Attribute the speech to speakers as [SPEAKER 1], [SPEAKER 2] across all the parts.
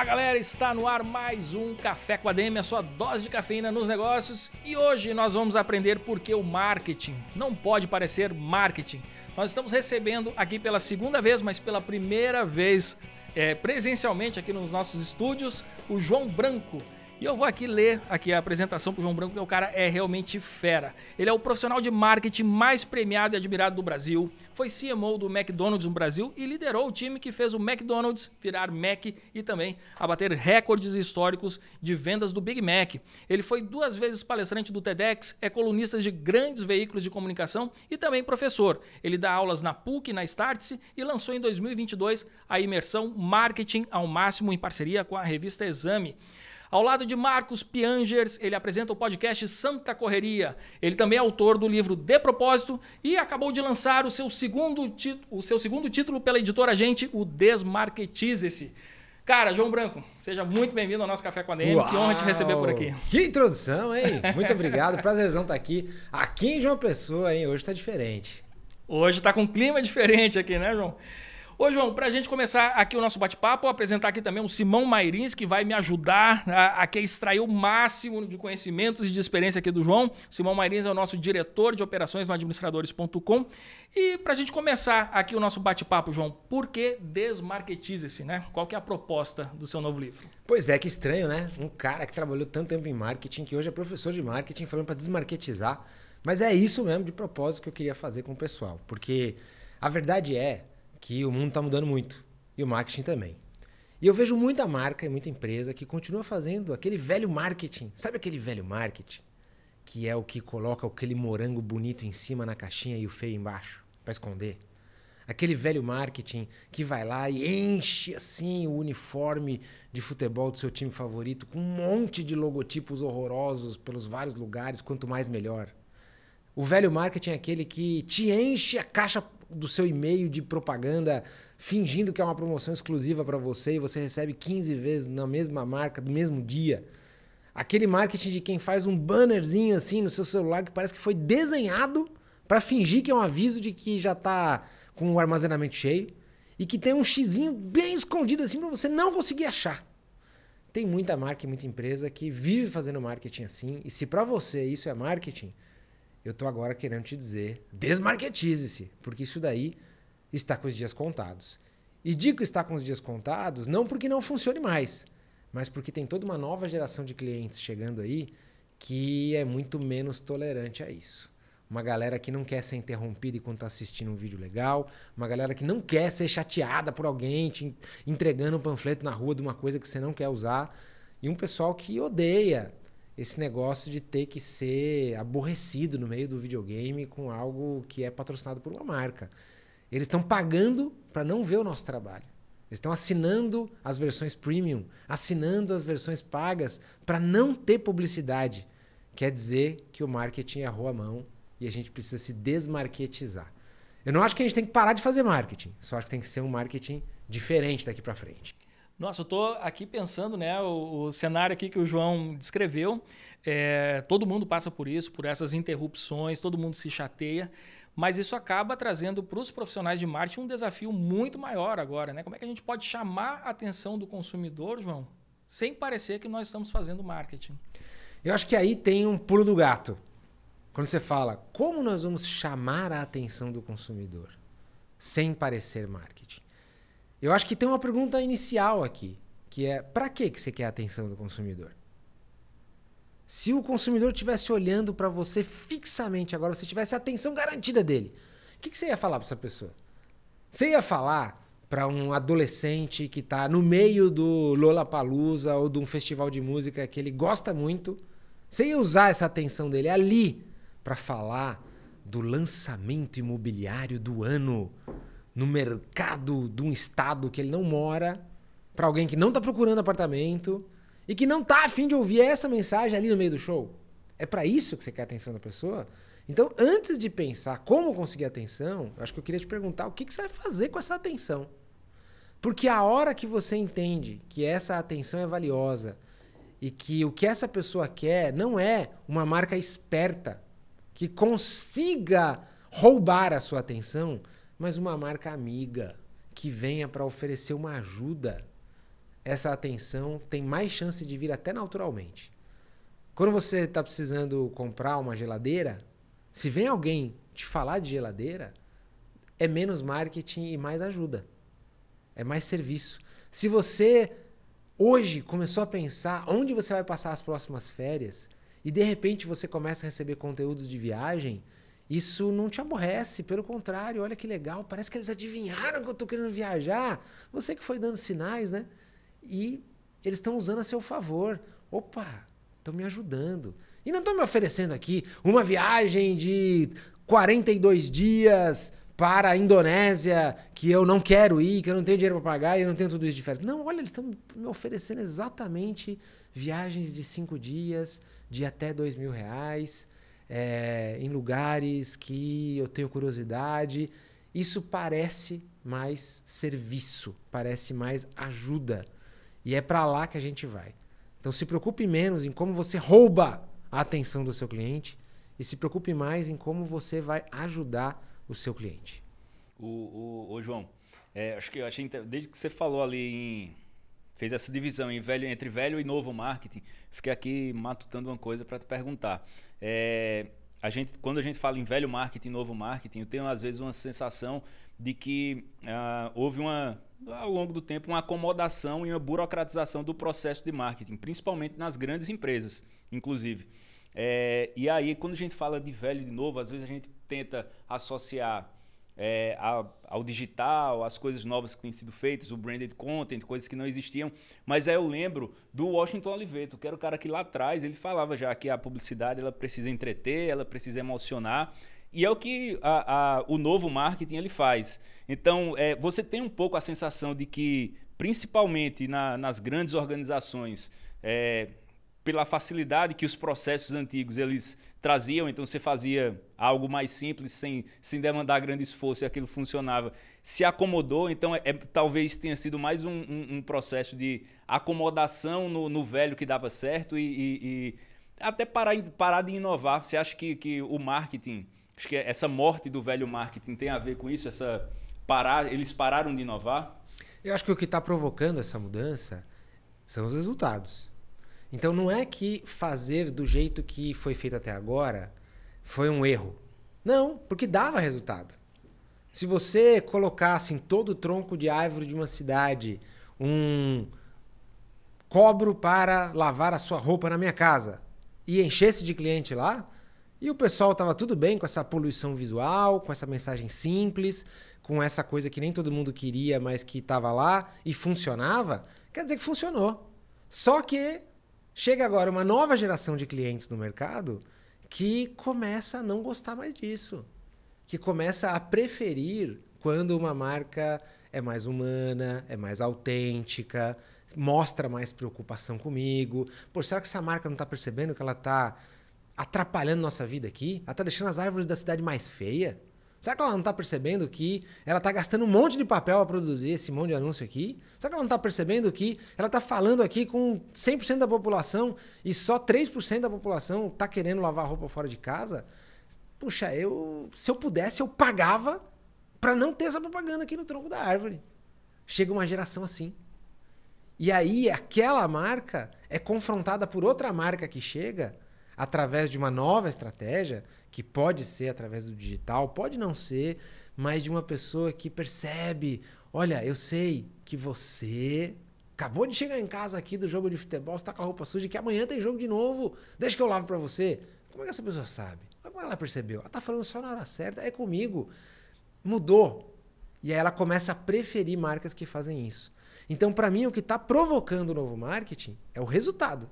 [SPEAKER 1] Fala galera, está no ar mais um Café com a DM, a sua dose de cafeína nos negócios. E hoje nós vamos aprender por que o marketing não pode parecer marketing. Nós estamos recebendo aqui pela segunda vez, mas pela primeira vez é, presencialmente aqui nos nossos estúdios, o João Branco. E eu vou aqui ler aqui a apresentação pro João Branco, que o cara é realmente fera. Ele é o profissional de marketing mais premiado e admirado do Brasil, foi CMO do McDonald's no Brasil e liderou o time que fez o McDonald's virar Mac e também abater recordes históricos de vendas do Big Mac. Ele foi duas vezes palestrante do TEDx, é colunista de grandes veículos de comunicação e também professor. Ele dá aulas na PUC, na Startse e lançou em 2022 a imersão Marketing ao Máximo em parceria com a revista Exame. Ao lado de Marcos Piangers, ele apresenta o podcast Santa Correria. Ele também é autor do livro De Propósito e acabou de lançar o seu segundo, o seu segundo título pela editora Gente, o Desmarketize-se. Cara, João Branco, seja muito bem-vindo ao nosso Café com a DM. que honra te receber por aqui.
[SPEAKER 2] Que introdução, hein? Muito obrigado. Prazerzão estar tá aqui. Aqui em João Pessoa, hein? Hoje está diferente.
[SPEAKER 1] Hoje está com um clima diferente aqui, né, João? Ô, João, para a gente começar aqui o nosso bate-papo, apresentar aqui também o Simão Mairins, que vai me ajudar a, a extrair o máximo de conhecimentos e de experiência aqui do João. Simão Mairins é o nosso diretor de operações no administradores.com. E para a gente começar aqui o nosso bate-papo, João, por que desmarketize-se, né? Qual que é a proposta do seu novo livro?
[SPEAKER 2] Pois é, que estranho, né? Um cara que trabalhou tanto tempo em marketing, que hoje é professor de marketing, falando para desmarketizar. Mas é isso mesmo de propósito que eu queria fazer com o pessoal, porque a verdade é que o mundo está mudando muito. E o marketing também. E eu vejo muita marca e muita empresa que continua fazendo aquele velho marketing. Sabe aquele velho marketing? Que é o que coloca aquele morango bonito em cima na caixinha e o feio embaixo, para esconder. Aquele velho marketing que vai lá e enche assim o uniforme de futebol do seu time favorito com um monte de logotipos horrorosos pelos vários lugares, quanto mais melhor. O velho marketing é aquele que te enche a caixa do seu e-mail de propaganda fingindo que é uma promoção exclusiva para você e você recebe 15 vezes na mesma marca, do mesmo dia. Aquele marketing de quem faz um bannerzinho assim no seu celular que parece que foi desenhado para fingir que é um aviso de que já está com o armazenamento cheio e que tem um xizinho bem escondido assim para você não conseguir achar. Tem muita marca e muita empresa que vive fazendo marketing assim, e se para você isso é marketing, eu estou agora querendo te dizer, desmarketize se porque isso daí está com os dias contados. E digo está com os dias contados não porque não funcione mais, mas porque tem toda uma nova geração de clientes chegando aí que é muito menos tolerante a isso. Uma galera que não quer ser interrompida enquanto está assistindo um vídeo legal, uma galera que não quer ser chateada por alguém te entregando um panfleto na rua de uma coisa que você não quer usar, e um pessoal que odeia esse negócio de ter que ser aborrecido no meio do videogame com algo que é patrocinado por uma marca. Eles estão pagando para não ver o nosso trabalho. Eles estão assinando as versões premium, assinando as versões pagas para não ter publicidade. Quer dizer que o marketing errou a mão e a gente precisa se desmarketizar. Eu não acho que a gente tem que parar de fazer marketing, só acho que tem que ser um marketing diferente daqui para frente.
[SPEAKER 1] Nossa, eu estou aqui pensando, né, o, o, cenário aqui que o João descreveu. É, todo mundo passa por isso, por essas interrupções, todo mundo se chateia, mas isso acaba trazendo para os profissionais de marketing um desafio muito maior agora, né? Como é que a gente pode chamar a atenção do consumidor, João, sem parecer que nós estamos fazendo marketing?
[SPEAKER 2] Eu acho que aí tem um pulo do gato. Quando você fala, como nós vamos chamar a atenção do consumidor sem parecer marketing? Eu acho que tem uma pergunta inicial aqui, que é para que que você quer a atenção do consumidor? Se o consumidor estivesse olhando para você fixamente agora, se tivesse a atenção garantida dele, o que, que você ia falar para essa pessoa? Você ia falar para um adolescente que está no meio do Lollapalooza ou de um festival de música que ele gosta muito, você ia usar essa atenção dele ali para falar do lançamento imobiliário do ano no mercado de um estado que ele não mora, para alguém que não está procurando apartamento e que não está afim de ouvir essa mensagem ali no meio do show? É para isso que você quer a atenção da pessoa? Então, antes de pensar como conseguir atenção, acho que eu queria te perguntar o que, que você vai fazer com essa atenção. Porque a hora que você entende que essa atenção é valiosa e que o que essa pessoa quer não é uma marca esperta que consiga roubar a sua atenção, mas uma marca amiga que venha para oferecer uma ajuda, essa atenção tem mais chance de vir até naturalmente. Quando você está precisando comprar uma geladeira, se vem alguém te falar de geladeira, é menos marketing e mais ajuda. É mais serviço. Se você hoje começou a pensar onde você vai passar as próximas férias e de repente você começa a receber conteúdos de viagem, isso não te aborrece, pelo contrário, olha que legal, parece que eles adivinharam que eu estou querendo viajar. Você que foi dando sinais, né? E eles estão usando a seu favor. Opa, estão me ajudando. E não estão me oferecendo aqui uma viagem de 42 dias para a Indonésia, que eu não quero ir, que eu não tenho dinheiro para pagar e eu não tenho tudo isso de férias. Não, olha, eles estão me oferecendo exatamente viagens de cinco dias, de até dois mil reais é, em lugares que eu tenho curiosidade. Isso parece mais serviço, parece mais ajuda. E é para lá que a gente vai. Então se preocupe menos em como você rouba a atenção do seu cliente e se preocupe mais em como você vai ajudar o seu cliente. O, o, o
[SPEAKER 3] João, é, acho que eu achei desde que você falou ali em fez essa divisão velho, entre velho e novo marketing. Fiquei aqui matutando uma coisa para te perguntar. É, a gente, quando a gente fala em velho marketing, e novo marketing, eu tenho às vezes uma sensação de que ah, houve uma, ao longo do tempo, uma acomodação e uma burocratização do processo de marketing, principalmente nas grandes empresas, inclusive. É, e aí, quando a gente fala de velho e de novo, às vezes a gente tenta associar é, ao, ao digital, as coisas novas que têm sido feitas, o branded content, coisas que não existiam. Mas aí eu lembro do Washington Oliveto, que era o cara que lá atrás ele falava já que a publicidade ela precisa entreter, ela precisa emocionar. E é o que a, a, o novo marketing ele faz. Então, é, você tem um pouco a sensação de que, principalmente na, nas grandes organizações, é, pela facilidade que os processos antigos eles traziam, então você fazia algo mais simples, sem, sem demandar grande esforço, e aquilo funcionava. Se acomodou, então é, é talvez tenha sido mais um, um, um processo de acomodação no, no, velho que dava certo e, e, e até parar, parar de inovar. Você acha que, que o marketing, acho que essa morte do velho marketing tem a ver com isso? Essa parar, eles pararam de inovar?
[SPEAKER 2] Eu acho que o que está provocando essa mudança são os resultados. Então não é que fazer do jeito que foi feito até agora foi um erro. Não, porque dava resultado. Se você colocasse em todo o tronco de árvore de uma cidade um cobro para lavar a sua roupa na minha casa e enchesse de cliente lá, e o pessoal estava tudo bem com essa poluição visual, com essa mensagem simples, com essa coisa que nem todo mundo queria, mas que estava lá e funcionava, quer dizer que funcionou. Só que Chega agora uma nova geração de clientes no mercado que começa a não gostar mais disso, que começa a preferir quando uma marca é mais humana, é mais autêntica, mostra mais preocupação comigo. Pô, será que essa marca não está percebendo que ela está atrapalhando nossa vida aqui? Ela está deixando as árvores da cidade mais feia? Será que ela não está percebendo que ela está gastando um monte de papel para produzir esse monte de anúncio aqui? Será que ela não está percebendo que ela está falando aqui com 100% da população e só 3% da população está querendo lavar roupa fora de casa? Puxa, eu, se eu pudesse, eu pagava para não ter essa propaganda aqui no tronco da árvore. Chega uma geração assim. E aí, aquela marca é confrontada por outra marca que chega através de uma nova estratégia que pode ser através do digital, pode não ser, mas de uma pessoa que percebe: olha, eu sei que você acabou de chegar em casa aqui do jogo de futebol, está com a roupa suja, que amanhã tem jogo de novo, deixa que eu lavo para você. Como é que essa pessoa sabe? Como ela percebeu? Ela está falando só na hora certa, é comigo. Mudou. E aí ela começa a preferir marcas que fazem isso. Então, para mim, o que está provocando o novo marketing é o resultado.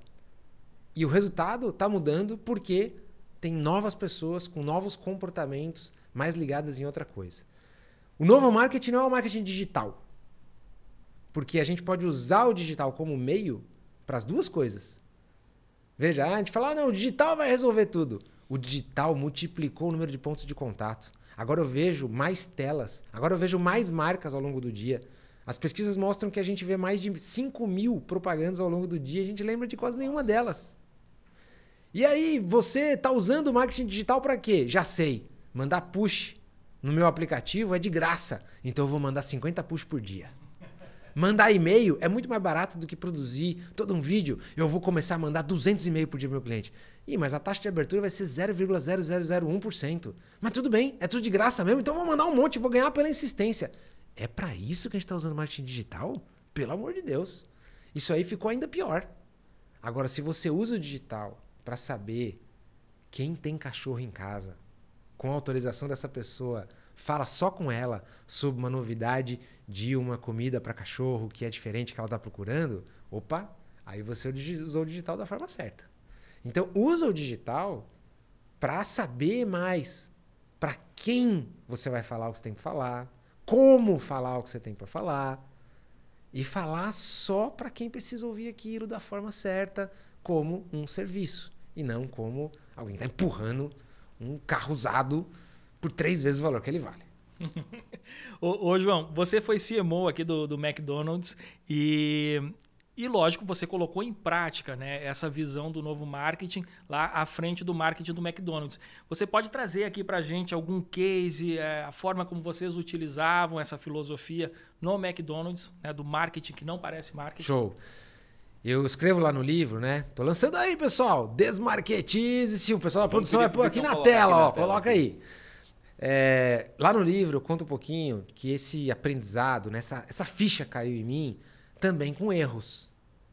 [SPEAKER 2] E o resultado está mudando porque tem novas pessoas com novos comportamentos mais ligadas em outra coisa. O novo marketing não é o marketing digital. Porque a gente pode usar o digital como meio para as duas coisas. Veja, ah, a gente fala, ah, não, o digital vai resolver tudo. O digital multiplicou o número de pontos de contato. Agora eu vejo mais telas, agora eu vejo mais marcas ao longo do dia. As pesquisas mostram que a gente vê mais de 5 mil propagandas ao longo do dia e a gente lembra de quase nenhuma delas. E aí, você está usando marketing digital para quê? Já sei. Mandar push no meu aplicativo é de graça. Então eu vou mandar 50 push por dia. Mandar e-mail é muito mais barato do que produzir todo um vídeo. Eu vou começar a mandar 200 e mails por dia pro meu cliente. Ih, mas a taxa de abertura vai ser 0,0001%. Mas tudo bem, é tudo de graça mesmo, então vou mandar um monte, vou ganhar pela insistência. É para isso que a gente está usando marketing digital? Pelo amor de Deus. Isso aí ficou ainda pior. Agora, se você usa o digital para saber quem tem cachorro em casa, com autorização dessa pessoa, fala só com ela sobre uma novidade de uma comida para cachorro que é diferente que ela está procurando, opa, aí você usou o digital da forma certa. Então, usa o digital para saber mais para quem você vai falar o que você tem que falar, como falar o que você tem para falar e falar só para quem precisa ouvir aquilo da forma certa, como um serviço e não como alguém que está empurrando um carro usado por três vezes o valor que ele vale. ô, ô, João,
[SPEAKER 1] você foi CMO aqui do, do McDonald's e, e lógico, você colocou em prática né, essa visão do novo marketing lá à frente do marketing do McDonald's. Você pode trazer aqui para a gente algum case, é, a forma como vocês utilizavam essa filosofia no McDonald's, né, do marketing que não parece marketing?
[SPEAKER 2] Show. Eu escrevo lá no livro, né? Tô lançando aí, pessoal. Desmarketize, se O pessoal da produção vai é, pôr aqui na tela, ó. Coloca aí. É, lá no livro eu conto um pouquinho que esse aprendizado, né, essa, essa ficha caiu em mim também com erros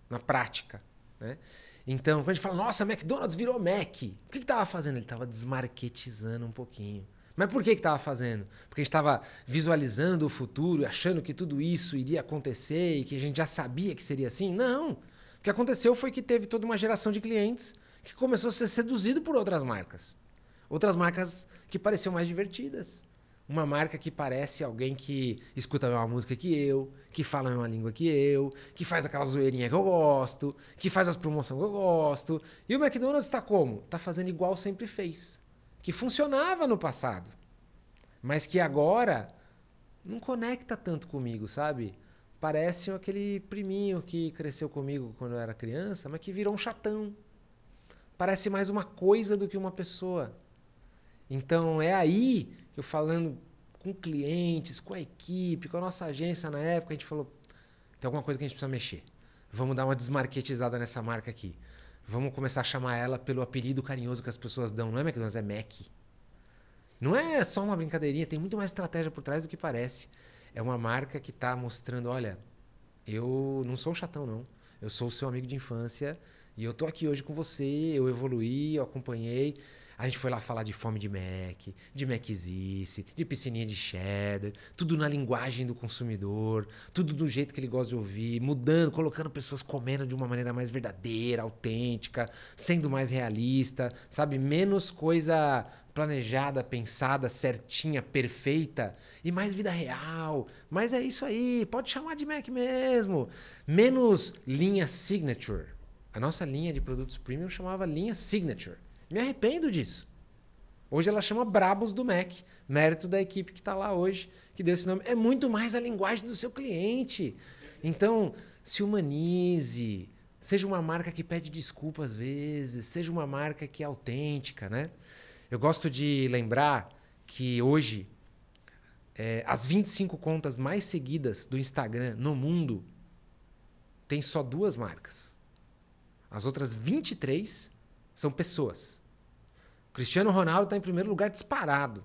[SPEAKER 2] na prática. Né? Então, quando a gente fala, nossa, McDonald's virou Mac, o que estava fazendo? Ele estava desmarketizando um pouquinho. Mas por que estava fazendo? Porque a gente estava visualizando o futuro, achando que tudo isso iria acontecer e que a gente já sabia que seria assim? Não! que aconteceu foi que teve toda uma geração de clientes que começou a ser seduzido por outras marcas. Outras marcas que pareciam mais divertidas. Uma marca que parece alguém que escuta a mesma música que eu, que fala a mesma língua que eu, que faz aquela zoeirinha que eu gosto, que faz as promoções que eu gosto. E o McDonald's está como? Está fazendo igual sempre fez. Que funcionava no passado, mas que agora não conecta tanto comigo, sabe? parece aquele priminho que cresceu comigo quando eu era criança, mas que virou um chatão. Parece mais uma coisa do que uma pessoa. Então é aí que eu falando com clientes, com a equipe, com a nossa agência na época, a gente falou: tem alguma coisa que a gente precisa mexer. Vamos dar uma desmarquetizada nessa marca aqui. Vamos começar a chamar ela pelo apelido carinhoso que as pessoas dão. Não é McDonald's, é Mac. Não é só uma brincadeirinha, tem muito mais estratégia por trás do que parece é uma marca que está mostrando, olha, eu não sou um chatão, não. Eu sou o seu amigo de infância e eu tô aqui hoje com você, eu evoluí, eu acompanhei. A gente foi lá falar de fome de Mac, de Mac existe, de piscininha de cheddar, tudo na linguagem do consumidor, tudo do jeito que ele gosta de ouvir, mudando, colocando pessoas comendo de uma maneira mais verdadeira, autêntica, sendo mais realista, sabe? Menos coisa planejada, pensada, certinha, perfeita e mais vida real. Mas é isso aí, pode chamar de Mac mesmo. Menos linha Signature. A nossa linha de produtos premium chamava linha Signature. Me arrependo disso. Hoje ela chama Brabos do Mac, mérito da equipe que está lá hoje, que deu esse nome. É muito mais a linguagem do seu cliente. Então, se humanize, seja uma marca que pede desculpa às vezes, seja uma marca que é autêntica, né? Eu gosto de lembrar que hoje é, as 25 contas mais seguidas do Instagram no mundo tem só duas marcas. As outras 23 são pessoas. O Cristiano Ronaldo está em primeiro lugar disparado.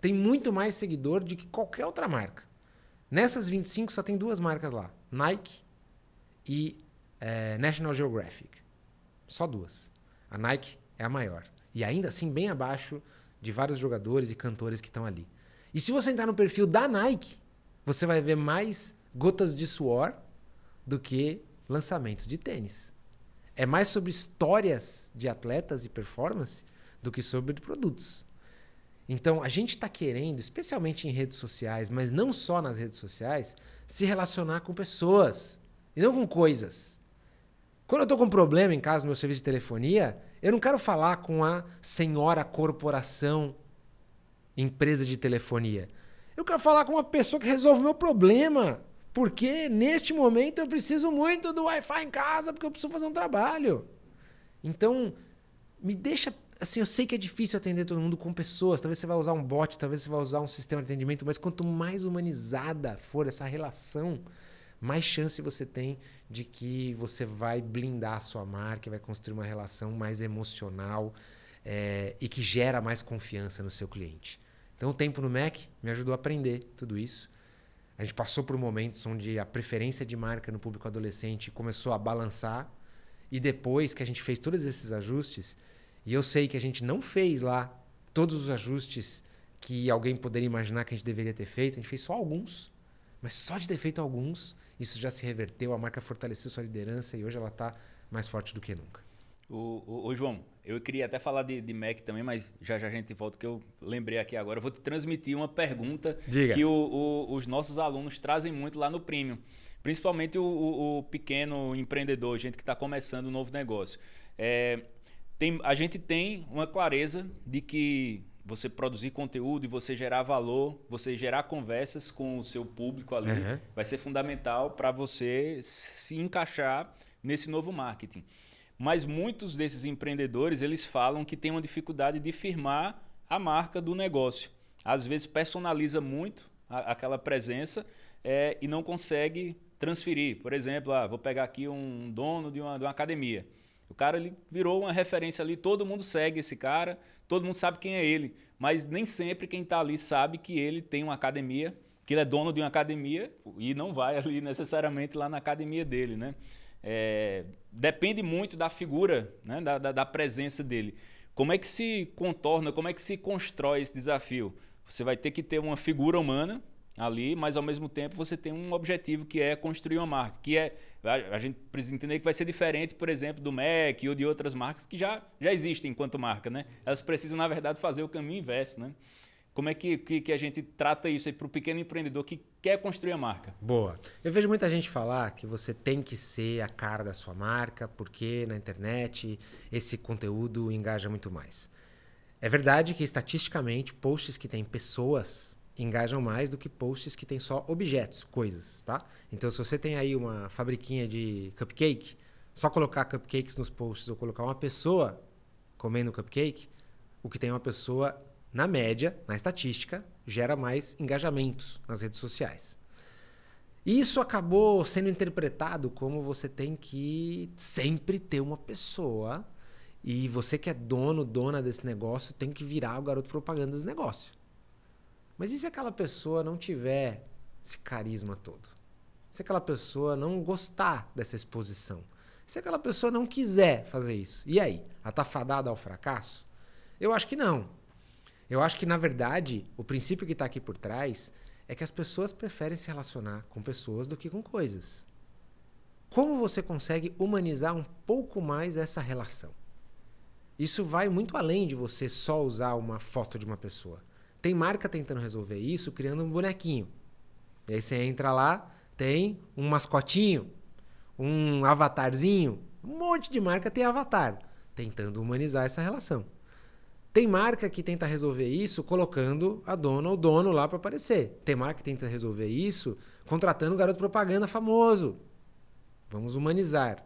[SPEAKER 2] Tem muito mais seguidor do que qualquer outra marca. Nessas 25 só tem duas marcas lá: Nike e é, National Geographic. Só duas. A Nike é a maior. E ainda assim, bem abaixo de vários jogadores e cantores que estão ali. E se você entrar no perfil da Nike, você vai ver mais gotas de suor do que lançamentos de tênis. É mais sobre histórias de atletas e performance do que sobre produtos. Então, a gente está querendo, especialmente em redes sociais, mas não só nas redes sociais, se relacionar com pessoas e não com coisas. Quando eu estou com um problema em casa no meu serviço de telefonia, eu não quero falar com a senhora corporação, empresa de telefonia. Eu quero falar com uma pessoa que resolve o meu problema. Porque neste momento eu preciso muito do Wi-Fi em casa, porque eu preciso fazer um trabalho. Então, me deixa. Assim, eu sei que é difícil atender todo mundo com pessoas. Talvez você vá usar um bot, talvez você vá usar um sistema de atendimento, mas quanto mais humanizada for essa relação, mais chance você tem de que você vai blindar a sua marca, vai construir uma relação mais emocional é, e que gera mais confiança no seu cliente. Então, o tempo no Mac me ajudou a aprender tudo isso. A gente passou por momentos onde a preferência de marca no público adolescente começou a balançar e depois que a gente fez todos esses ajustes, e eu sei que a gente não fez lá todos os ajustes que alguém poderia imaginar que a gente deveria ter feito, a gente fez só alguns, mas só de ter feito alguns, isso já se reverteu, a marca fortaleceu sua liderança e hoje ela está mais forte do que nunca.
[SPEAKER 3] O, o, o, João, eu queria até falar de, de, Mac também, mas já já a gente volta, que eu lembrei aqui agora. Eu vou te transmitir uma pergunta Diga. que o, os nossos alunos trazem muito lá no Premium. Principalmente o, pequeno empreendedor, gente que está começando um novo negócio. É, tem, a gente tem uma clareza de que você produzir conteúdo e você gerar valor, você gerar conversas com o seu público ali, uhum. vai ser fundamental para você se encaixar nesse novo marketing. Mas muitos desses empreendedores, eles falam que tem uma dificuldade de firmar a marca do negócio. Às vezes personaliza muito a, aquela presença é, e não consegue transferir. Por exemplo, ah, vou pegar aqui um dono de uma, de uma academia. O cara ele virou uma referência ali, todo mundo segue esse cara, todo mundo sabe quem é ele, mas nem sempre quem está ali sabe que ele tem uma academia, que ele é dono de uma academia e não vai ali necessariamente lá na academia dele, né? É, depende muito da figura, né? Da, da, da presença dele. Como é que se contorna, como é que se constrói esse desafio? Você vai ter que ter uma figura humana ali, mas ao mesmo tempo você tem um objetivo que é construir uma marca, que é a, gente precisa entender que vai ser diferente, por exemplo, do Mac ou de outras marcas que já, já existem enquanto marca, né? Elas precisam na verdade fazer o caminho inverso, né? Como é que, que, que a gente trata isso aí para o pequeno empreendedor que quer construir a
[SPEAKER 2] marca? Boa. Eu vejo muita gente falar que você tem que ser a cara da sua marca, porque na internet esse conteúdo engaja muito mais. É verdade que estatisticamente posts que têm pessoas engajam mais do que posts que tem só objetos, coisas, tá? Então, se você tem aí uma fabriquinha de cupcake, só colocar cupcakes nos posts ou colocar uma pessoa comendo cupcake, o que tem uma pessoa, na média, na estatística, gera mais engajamentos nas redes sociais. E isso acabou sendo interpretado como você tem que sempre ter uma pessoa e você que é dono, dona desse negócio, tem que virar o garoto propaganda desse negócio. Mas e se aquela pessoa não tiver esse carisma todo? Se aquela pessoa não gostar dessa exposição? Se aquela pessoa não quiser fazer isso? E aí? Ela tá fadada ao fracasso? Eu acho que não. Eu acho que, na verdade, o princípio que está aqui por trás é que as pessoas preferem se relacionar com pessoas do que com coisas. Como você consegue humanizar um pouco mais essa relação? Isso vai muito além de você só usar uma foto de uma pessoa. Tem marca tentando resolver isso criando um bonequinho. E aí você entra lá, tem um mascotinho, um avatarzinho, um monte de marca tem avatar, tentando humanizar essa relação. Tem marca que tenta resolver isso colocando a dona ou dono lá para aparecer. Tem marca que tenta resolver isso contratando um garoto propaganda famoso. Vamos humanizar.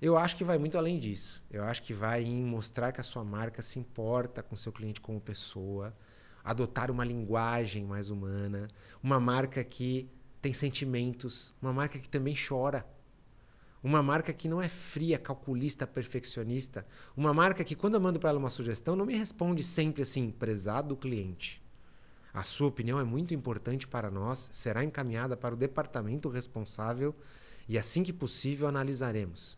[SPEAKER 2] Eu acho que vai muito além disso. Eu acho que vai em mostrar que a sua marca se importa com seu cliente como pessoa, adotar uma linguagem mais humana, uma marca que tem sentimentos, uma marca que também chora. Uma marca que não é fria, calculista, perfeccionista. Uma marca que, quando eu mando para ela uma sugestão, não me responde sempre assim, prezado cliente. A sua opinião é muito importante para nós, será encaminhada para o departamento responsável e, assim que possível, analisaremos.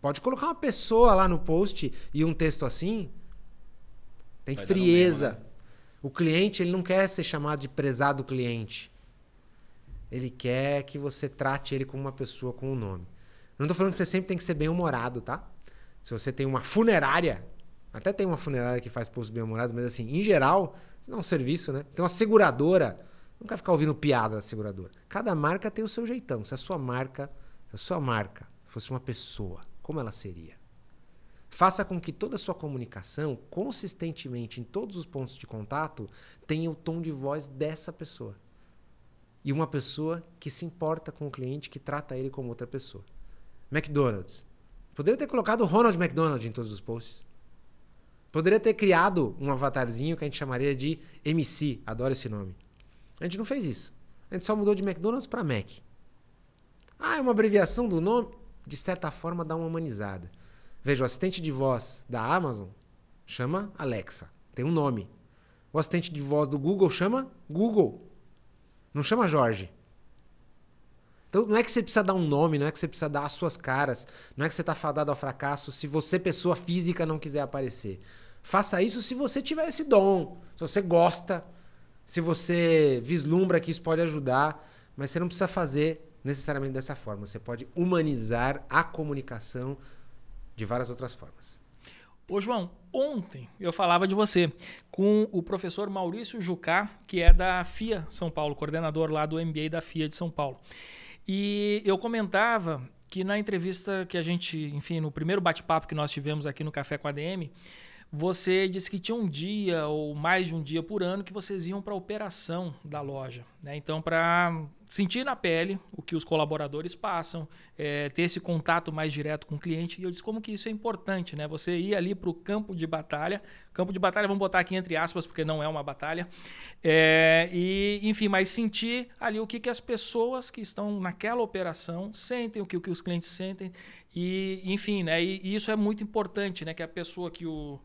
[SPEAKER 2] Pode colocar uma pessoa lá no post e um texto assim,
[SPEAKER 3] tem Vai frieza.
[SPEAKER 2] Mesmo, né? O cliente, ele não quer ser chamado de prezado cliente. Ele quer que você trate ele como uma pessoa com um nome. Não estou falando que você sempre tem que ser bem-humorado, tá? Se você tem uma funerária, até tem uma funerária que faz postos bem-humorados, mas assim, em geral, isso não é um serviço, né? Tem uma seguradora, nunca ficar ouvindo piada da seguradora. Cada marca tem o seu jeitão. Se a sua marca, se a sua marca fosse uma pessoa, como ela seria? Faça com que toda a sua comunicação, consistentemente em todos os pontos de contato, tenha o tom de voz dessa pessoa. E uma pessoa que se importa com o cliente, que trata ele como outra pessoa. McDonald's. Poderia ter colocado Ronald McDonald em todos os posts. Poderia ter criado um avatarzinho que a gente chamaria de MC, adoro esse nome. A gente não fez isso. A gente só mudou de McDonald's para Mac. Ah, é uma abreviação do nome? De certa forma, dá uma humanizada. Veja, o assistente de voz da Amazon chama Alexa, tem um nome. O assistente de voz do Google chama Google, não chama Jorge. Então não é que você precisa dar um nome, não é que você precisa dar as suas caras, não é que você está fadado ao fracasso se você, pessoa física, não quiser aparecer. Faça isso se você tiver esse dom, se você gosta, se você vislumbra que isso pode ajudar, mas você não precisa fazer necessariamente dessa forma. Você pode humanizar a comunicação de várias outras formas.
[SPEAKER 1] Ô João, ontem eu falava de você com o professor Maurício Jucá, que é da FIA São Paulo, coordenador lá do MBA da FIA de São Paulo. E eu comentava que na entrevista que a gente, enfim, no primeiro bate-papo que nós tivemos aqui no Café com a DM, você disse que tinha um dia ou mais de um dia por ano que vocês iam para a operação da loja, né? Então para sentir na pele o que os colaboradores passam, é, ter esse contato mais direto com o cliente. E eu disse como que isso é importante, né? Você ir ali para o campo de batalha, campo de batalha, vamos botar aqui entre aspas, porque não é uma batalha, é, e enfim, mas sentir ali o que, que as pessoas que estão naquela operação sentem, o que, o que os clientes sentem, e enfim, né? E, e isso é muito importante, né? Que a pessoa que o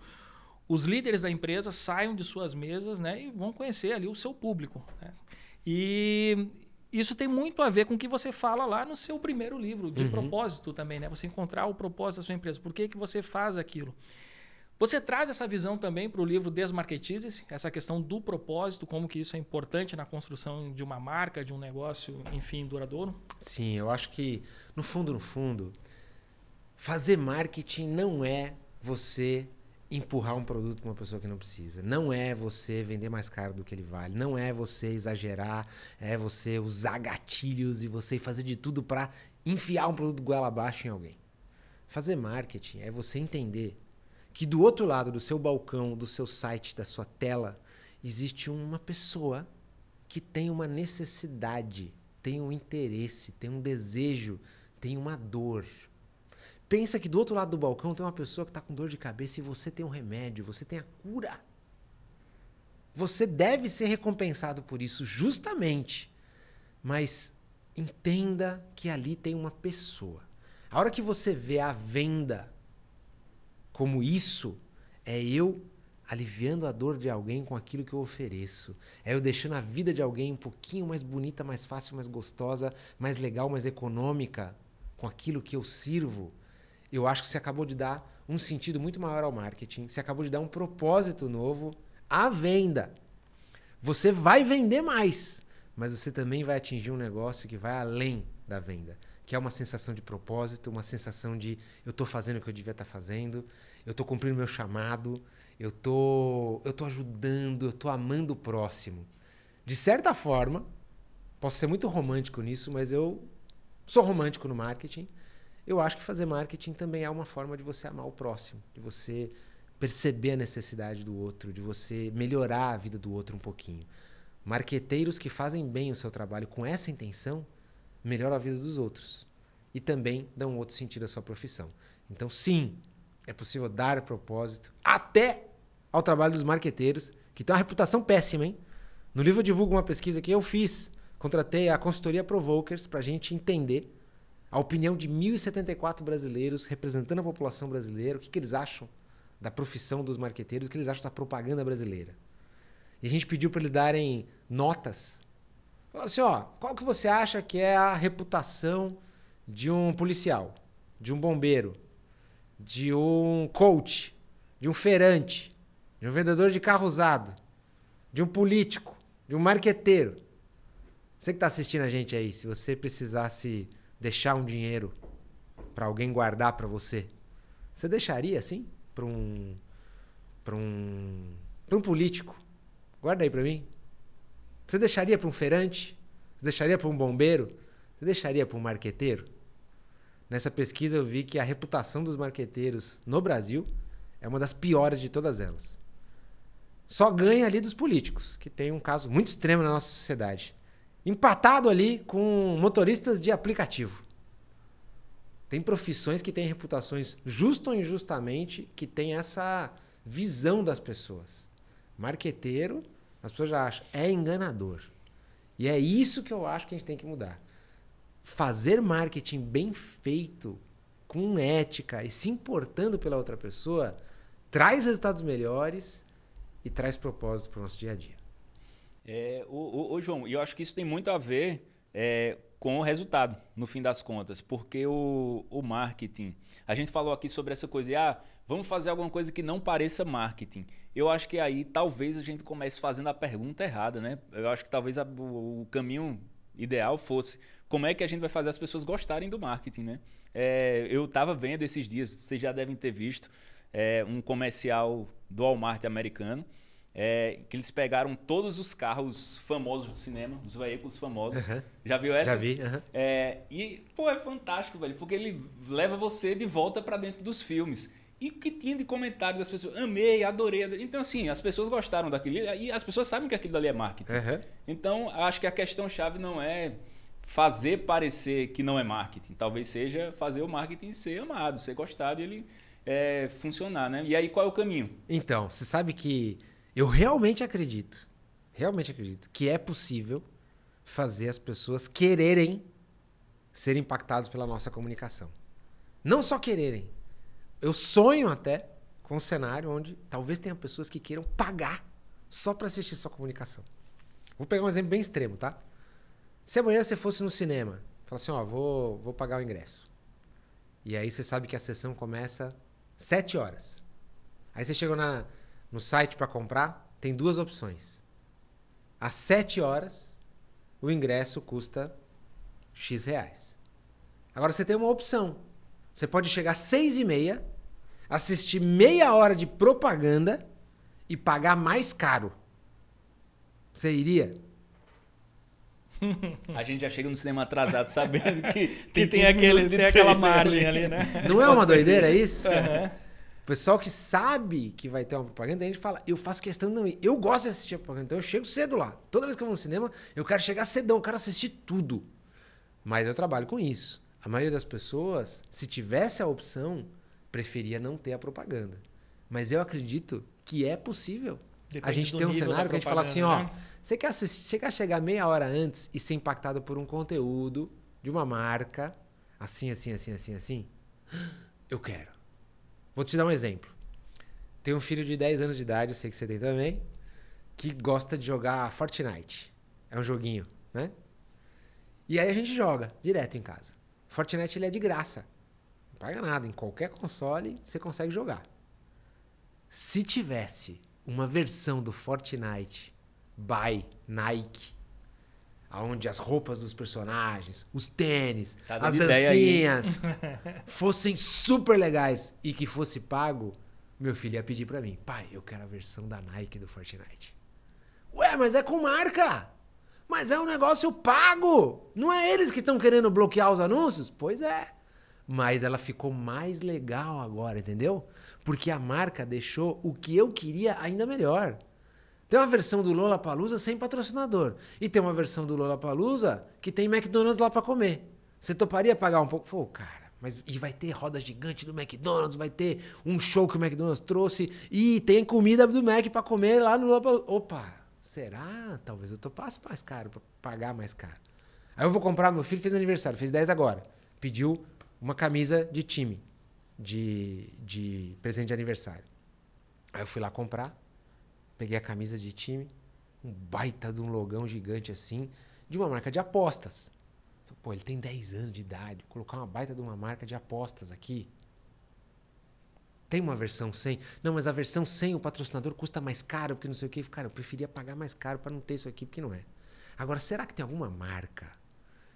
[SPEAKER 1] os líderes da empresa saiam de suas mesas né, e vão conhecer ali o seu público. Né? E, isso tem muito a ver com o que você fala lá no seu primeiro livro, de uhum. propósito também, né? Você encontrar o propósito da sua empresa. Por que, que você faz aquilo? Você traz essa visão também para o livro Desmarketize-se, essa questão do propósito, como que isso é importante na construção de uma marca, de um
[SPEAKER 2] negócio, enfim, duradouro? Sim, eu acho que, no fundo, no fundo, fazer marketing não é você empurrar um produto para uma pessoa que não precisa. Não é você vender mais caro do que ele vale. Não é você exagerar. É você usar gatilhos e você fazer de tudo para enfiar um produto goela abaixo em alguém. Fazer marketing é você entender que do outro lado do seu balcão, do seu site, da sua tela, existe uma pessoa que tem uma necessidade, tem um interesse, tem um desejo, tem uma dor. Pensa que do outro lado do balcão tem uma pessoa que está com dor de cabeça e você tem um remédio, você tem a cura. Você deve ser recompensado por isso, justamente. Mas entenda que ali tem uma pessoa. A hora que você vê a venda como isso, é eu aliviando a dor de alguém com aquilo que eu ofereço. É eu deixando a vida de alguém um pouquinho mais bonita, mais fácil, mais gostosa, mais legal, mais econômica com aquilo que eu sirvo eu acho que você acabou de dar um sentido muito maior ao marketing, você acabou de dar um propósito novo à venda. Você vai vender mais, mas você também vai atingir um negócio que vai além da venda, que é uma sensação de propósito, uma sensação de eu estou fazendo o que eu devia estar tá fazendo, eu estou cumprindo meu chamado, eu tô, eu tô ajudando, eu estou amando o próximo. De certa forma, posso ser muito romântico nisso, mas eu sou romântico no marketing. Eu acho que fazer marketing também é uma forma de você amar o próximo, de você perceber a necessidade do outro, de você melhorar a vida do outro um pouquinho. Marqueteiros que fazem bem o seu trabalho com essa intenção melhoram a vida dos outros e também dão outro sentido à sua profissão. Então, sim, é possível dar propósito até ao trabalho dos marqueteiros, que tem uma reputação péssima, hein? No livro eu divulgo uma pesquisa que eu fiz, contratei a consultoria Provokers para a gente entender a opinião de 1.074 brasileiros representando a população brasileira, o que, que eles acham da profissão dos marqueteiros, o que eles acham da propaganda brasileira. E a gente pediu para eles darem notas. Falou assim, ó, qual que você acha que é a reputação de um policial, de um bombeiro, de um coach, de um feirante, de um vendedor de carro usado, de um político, de um marqueteiro? Você que está assistindo a gente aí, se você precisasse deixar um dinheiro para alguém guardar para você, você deixaria assim para um para um para um político? Guarda aí para mim. Você deixaria para um feirante? Você deixaria para um bombeiro? Você deixaria para um marqueteiro? Nessa pesquisa eu vi que a reputação dos marqueteiros no Brasil é uma das piores de todas elas. Só ganha ali dos políticos, que tem um caso muito extremo na nossa sociedade empatado ali com motoristas de aplicativo. Tem profissões que têm reputações, justo ou injustamente, que têm essa visão das pessoas. Marqueteiro, as pessoas já acham, é enganador. E é isso que eu acho que a gente tem que mudar. Fazer marketing bem feito, com ética e se importando pela outra pessoa, traz resultados melhores e traz propósito para o nosso dia a dia.
[SPEAKER 3] É, ô, ô, João, eu acho que isso tem muito a ver é, com o resultado, no fim das contas, porque o, o marketing. A gente falou aqui sobre essa coisa ah, vamos fazer alguma coisa que não pareça marketing. Eu acho que aí talvez a gente comece fazendo a pergunta errada, né? Eu acho que talvez a, o, o caminho ideal fosse como é que a gente vai fazer as pessoas gostarem do marketing, né? É, eu estava vendo esses dias, vocês já devem ter visto, é, um comercial do Walmart americano é, que eles pegaram todos os carros famosos do cinema, os veículos famosos. Uhum. Já viu essa? Já vi. Uhum. É, e, pô, é fantástico, velho, porque ele leva você de volta para dentro dos filmes. E o que tinha de comentário das pessoas? Amei, adorei, adorei. Então, assim, as pessoas gostaram daquele e as pessoas sabem que aquilo dali é marketing. Uhum. Então, acho que a questão-chave não é fazer parecer que não é marketing. Talvez seja fazer o marketing ser amado, ser gostado e ele é, funcionar, né? E aí, qual é o
[SPEAKER 2] caminho? Então, você sabe que eu realmente acredito, realmente acredito, que é possível fazer as pessoas quererem ser impactadas pela nossa comunicação. Não só quererem. Eu sonho até com um cenário onde talvez tenha pessoas que queiram pagar só para assistir sua comunicação. Vou pegar um exemplo bem extremo, tá? Se amanhã você fosse no cinema, fala assim, ó, vou, vou pagar o ingresso. E aí você sabe que a sessão começa 7 horas. Aí você chegou na, no site para comprar, tem duas opções. Às 7 horas, o ingresso custa X reais. Agora você tem uma opção. Você pode chegar às 6 e meia, assistir meia hora de propaganda e pagar mais caro. Você iria?
[SPEAKER 3] A gente já chega no cinema atrasado sabendo que tem, que tem, tem aquela margem ali, né? Não é uma doideira é isso? Uhum.
[SPEAKER 2] O pessoal que sabe que vai ter uma propaganda, a gente fala, eu faço questão de não ir. Eu gosto de assistir a propaganda, então eu chego cedo lá. Toda vez que eu vou no cinema, eu quero chegar cedão, eu quero assistir tudo. Mas eu trabalho com isso. A maioria das pessoas, se tivesse a opção, preferia não ter a propaganda. Mas eu acredito que é possível. Depende a gente tem um cenário que a gente fala assim, ó, né? você quer, assistir, você quer chegar meia hora antes e ser impactado por um conteúdo de uma marca, assim, assim, assim, assim, assim? Eu quero. Vou te dar um exemplo. Tem um filho de 10 anos de idade, eu sei que você tem também, que gosta de jogar Fortnite. É um joguinho, né? E aí a gente joga direto em casa. Fortnite ele é de graça. Não paga nada. Em qualquer console você consegue jogar. Se tivesse uma versão do Fortnite by Nike aonde as roupas dos personagens, os tênis, tá as dancinhas fossem super legais e que fosse pago, meu filho ia pedir para mim: "Pai, eu quero a versão da Nike do Fortnite". Ué, mas é com marca. Mas é um negócio pago. Não é eles que estão querendo bloquear os anúncios? Pois é. Mas ela ficou mais legal agora, entendeu? Porque a marca deixou o que eu queria ainda melhor. Tem uma versão do Lola Palusa sem patrocinador. E tem uma versão do Lola Palusa que tem McDonald's lá para comer. Você toparia pagar um pouco? Pô, cara, mas e vai ter roda gigante do McDonald's, vai ter um show que o McDonald's trouxe e tem comida do Mac para comer lá no Lola Palusa. Opa, será? Talvez eu topasse mais caro, para pagar mais caro. Aí eu vou comprar, meu filho fez aniversário, fez 10 agora. Pediu uma camisa de time de, de presente de aniversário. Aí eu fui lá comprar. Peguei a camisa de time, um baita de um logão gigante assim, de uma marca de apostas. Pô, ele tem 10 anos de idade, Vou colocar uma baita de uma marca de apostas aqui. Tem uma versão sem? Não, mas a versão sem o patrocinador custa mais caro, porque não sei o que. Cara, eu preferia pagar mais caro para não ter isso aqui, porque não é. Agora, será que tem alguma marca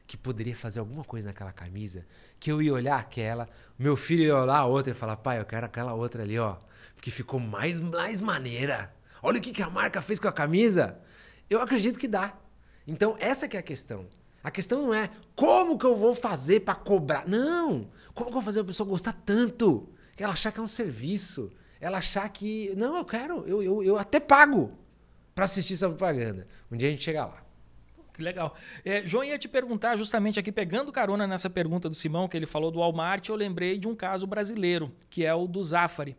[SPEAKER 2] que poderia fazer alguma coisa naquela camisa, que eu ia olhar aquela, meu filho ia olhar a outra e falar, pai, eu quero aquela outra ali, ó, porque ficou mais, mais maneira. Olha o que, que a marca fez com a camisa. Eu acredito que dá. Então, essa que é a questão. A questão não é como que eu vou fazer para cobrar. Não! Como que eu vou fazer a pessoa gostar tanto? Que ela achar que é um serviço. Ela achar que. Não, eu quero, eu, eu, eu até pago para assistir essa propaganda. Um dia a gente chega lá.
[SPEAKER 1] Que legal. É, João ia te perguntar justamente aqui, pegando carona nessa pergunta do Simão, que ele falou do Walmart, eu lembrei de um caso brasileiro, que é o do Zafari.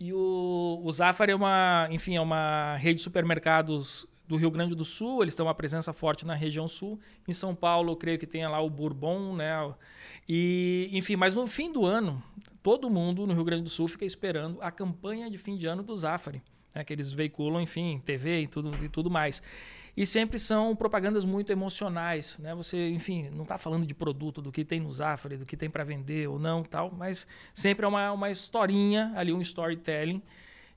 [SPEAKER 1] E o, o Zafari é uma, enfim, é uma rede de supermercados do Rio Grande do Sul, eles têm uma presença forte na região sul. Em São Paulo, eu creio que tenha lá o Bourbon, né? E, enfim, mas no fim do ano, todo mundo no Rio Grande do Sul fica esperando a campanha de fim de ano do Zafari, né? que eles veiculam, enfim, TV e tudo, e tudo mais. E sempre são propagandas muito emocionais, né? Você, enfim, não está falando de produto, do que tem no Zafari, do que tem para vender ou não, tal, mas sempre é uma, uma historinha ali, um storytelling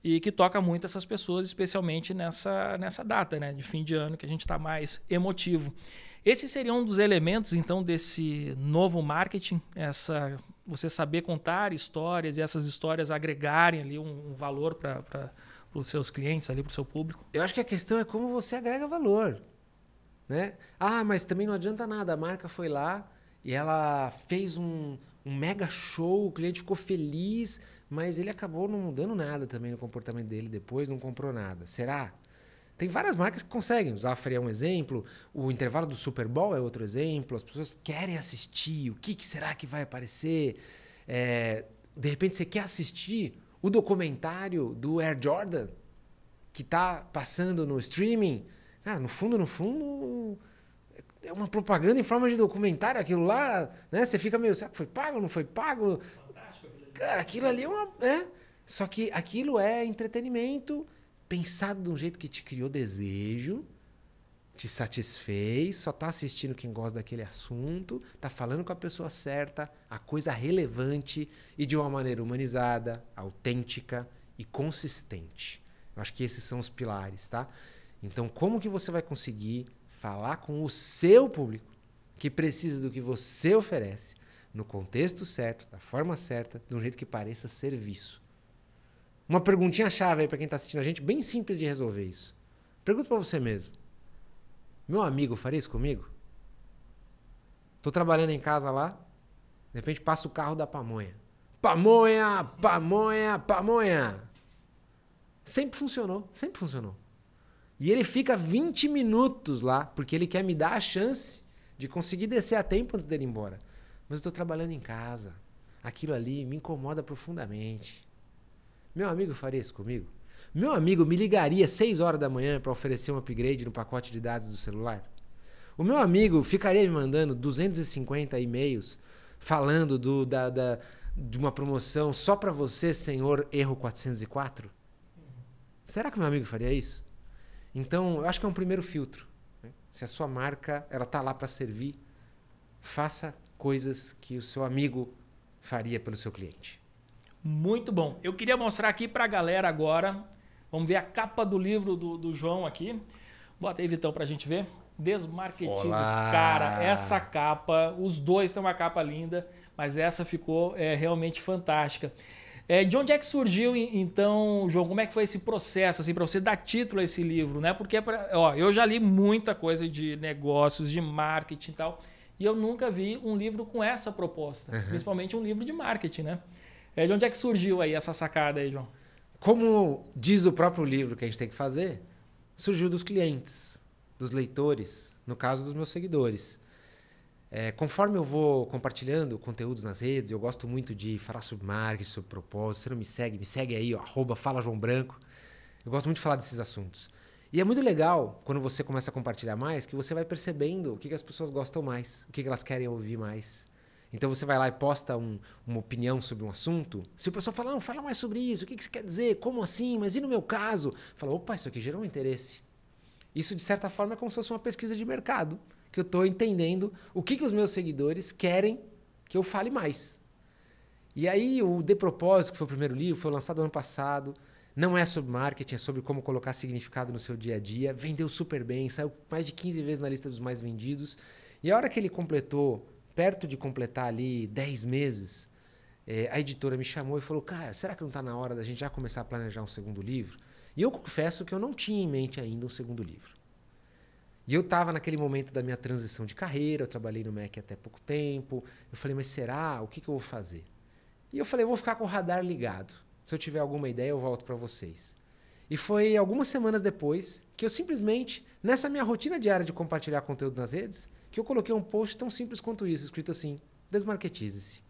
[SPEAKER 1] e que toca muito essas pessoas, especialmente nessa, nessa data, né? De fim de ano, que a gente está mais emotivo. Esse seria um dos elementos, então, desse novo marketing, essa você saber contar histórias e essas histórias agregarem ali um, um valor para para os seus clientes ali, para o seu público?
[SPEAKER 2] Eu acho que a questão é como você agrega valor. Né? Ah, mas também não adianta nada. A marca foi lá e ela fez um, um mega show, o cliente ficou feliz, mas ele acabou não mudando nada também no comportamento dele depois, não comprou nada. Será? Tem várias marcas que conseguem. O Zafari é um exemplo, o intervalo do Super Bowl é outro exemplo. As pessoas querem assistir. O que, que será que vai aparecer? É, de repente você quer assistir o documentário do Air Jordan, que está passando no streaming. Cara, no fundo, no fundo, é uma propaganda em forma de documentário, aquilo lá, né? Você fica meio, será que foi pago, não foi pago? Cara, aquilo ali é uma... É? Só que aquilo é entretenimento pensado de um jeito que te criou desejo, te satisfez, só está assistindo quem gosta daquele assunto, está falando com a pessoa certa, a coisa relevante e de uma maneira humanizada, autêntica e consistente. Eu acho que esses são os pilares, tá? Então, como que você vai conseguir falar com o seu público que precisa do que você oferece, no contexto certo, da forma certa, de um jeito que pareça serviço? Uma perguntinha chave aí para quem está assistindo a gente, bem simples de resolver isso. Pergunta para você mesmo. Meu amigo, faria isso comigo? Tô trabalhando em casa lá, de repente passa o carro da pamonha. Pamonha, pamonha, pamonha. Sempre funcionou, sempre funcionou. E ele fica 20 minutos lá, porque ele quer me dar a chance de conseguir descer a tempo antes dele ir embora. Mas eu estou trabalhando em casa. Aquilo ali me incomoda profundamente. Meu amigo faria isso comigo? Meu amigo me ligaria 6 horas da manhã para oferecer um upgrade no pacote de dados do celular? O meu amigo ficaria me mandando 250 e-mails falando do, da, da, de uma promoção só para você, senhor erro 404? Será que meu amigo faria isso? Então, eu acho que é um primeiro filtro. Né? Se a sua marca ela tá lá para servir, faça coisas que o seu amigo faria pelo seu cliente.
[SPEAKER 1] Muito bom. Eu queria mostrar aqui para a galera agora Vamos ver a capa do livro do, do João aqui. Bota aí, Vitão, para a gente ver. Desmarquetinos. Cara, essa capa, os dois têm uma capa linda, mas essa ficou é, realmente fantástica. É, de onde é que surgiu, então, João? Como é que foi esse processo, assim, para você dar título a esse livro, né? Porque, é pra, ó, eu já li muita coisa de negócios, de marketing e tal, e eu nunca vi um livro com essa proposta, uhum. principalmente um livro de marketing, né? É, de onde é que
[SPEAKER 2] surgiu aí essa sacada aí, João? Como diz o próprio livro que a gente tem que fazer, surgiu dos clientes, dos leitores, no caso dos meus seguidores. É, conforme eu vou compartilhando conteúdos nas redes, eu gosto muito de falar sobre marketing, sobre propósito. Se não me segue, me segue aí, ó, arroba Fala João Branco. Eu gosto muito de falar desses assuntos. E é muito legal, quando você começa a compartilhar mais, que você vai percebendo o que, que as pessoas gostam mais, o que, que elas querem ouvir mais. Então você vai lá e posta um, uma opinião sobre um assunto. Se o pessoal falar, não, fala mais sobre isso, o que, que você quer dizer? Como assim? Mas e no meu caso? Fala, opa, isso aqui gerou um interesse. Isso, de certa forma, é como se fosse uma pesquisa de mercado, que eu estou entendendo o que, que os meus seguidores querem que eu fale mais. E aí, o De Propósito, que foi o primeiro livro, foi lançado ano passado. Não é sobre marketing, é sobre como colocar significado no seu dia a dia. Vendeu super bem, saiu mais de 15 vezes na lista dos mais vendidos. E a hora que ele completou perto de completar ali 10 meses, é, a editora me chamou e falou: Cara, será que não está na hora da gente já começar a planejar um segundo livro? E eu confesso que eu não tinha em mente ainda um segundo livro. E eu estava naquele momento da minha transição de carreira, eu trabalhei no MEC até pouco tempo. Eu falei: Mas será? O que, que eu vou fazer? E eu falei: eu Vou ficar com o radar ligado. Se eu tiver alguma ideia, eu volto para vocês. E foi algumas semanas depois que eu simplesmente, nessa minha rotina diária de compartilhar conteúdo nas redes, que eu coloquei um post tão simples quanto isso, escrito assim: desmarketize-se.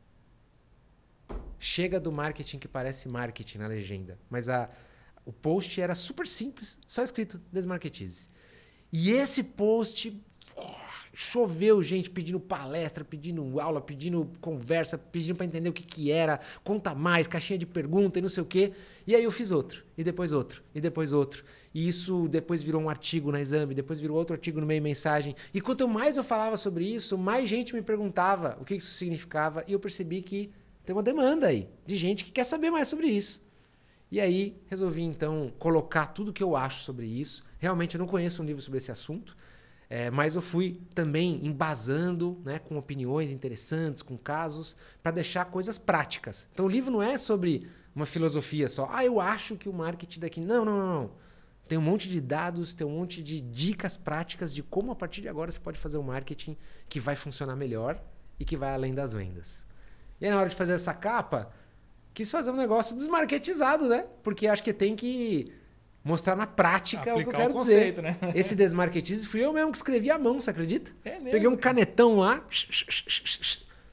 [SPEAKER 2] Chega do marketing que parece marketing na legenda, mas a, o post era super simples, só escrito desmarketize-se. E esse post oh, choveu gente pedindo palestra, pedindo aula, pedindo conversa, pedindo para entender o que, que era, conta mais, caixinha de pergunta e não sei o quê. E aí eu fiz outro, e depois outro, e depois outro. E isso depois virou um artigo na Exame, depois virou outro artigo no meio mensagem. E quanto mais eu falava sobre isso, mais gente me perguntava o que isso significava e eu percebi que tem uma demanda aí de gente que quer saber mais sobre isso. E aí resolvi então colocar tudo que eu acho sobre isso. Realmente eu não conheço um livro sobre esse assunto, é, mas eu fui também embasando, né, com opiniões interessantes, com casos, para deixar coisas práticas. Então o livro não é sobre uma filosofia só. Ah, eu acho que o marketing daqui. Não, não, não. não tem um monte de dados, tem um monte de dicas práticas de como a partir de agora você pode fazer um marketing que vai funcionar melhor e que vai além das vendas. E aí, na hora de fazer essa capa, quis fazer um negócio desmarketizado, né? Porque acho que tem que mostrar na prática Aplicar o que eu quero conceito, dizer. Né? Esse desmarketize fui eu mesmo que escrevi à mão, você acredita? É mesmo, Peguei um canetão lá,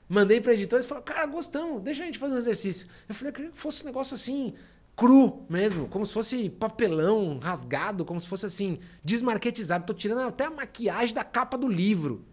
[SPEAKER 2] mandei para editores e falaram, cara, gostamos, deixa a gente fazer um exercício. Eu falei, eu queria que fosse um negócio assim, cru mesmo, como se fosse papelão rasgado, como se fosse assim, desmarquetizado. Tô tirando até a maquiagem da capa do livro.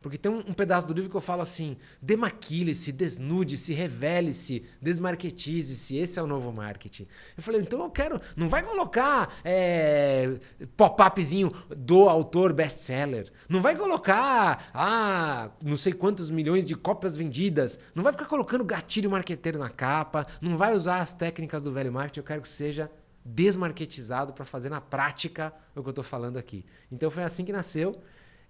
[SPEAKER 2] Porque tem um, um, pedaço do livro que eu falo assim: demaquile-se, desnude-se, revele-se, desmarketize-se. Esse é o novo marketing. Eu falei, então eu quero. Não vai colocar é, pop-upzinho do autor best-seller. Não vai colocar, ah, não sei quantos milhões de cópias vendidas. Não vai ficar colocando gatilho marqueteiro na capa. Não vai usar as técnicas do velho marketing. Eu quero que seja desmarketizado para fazer na prática o que eu estou falando aqui. Então foi assim que nasceu.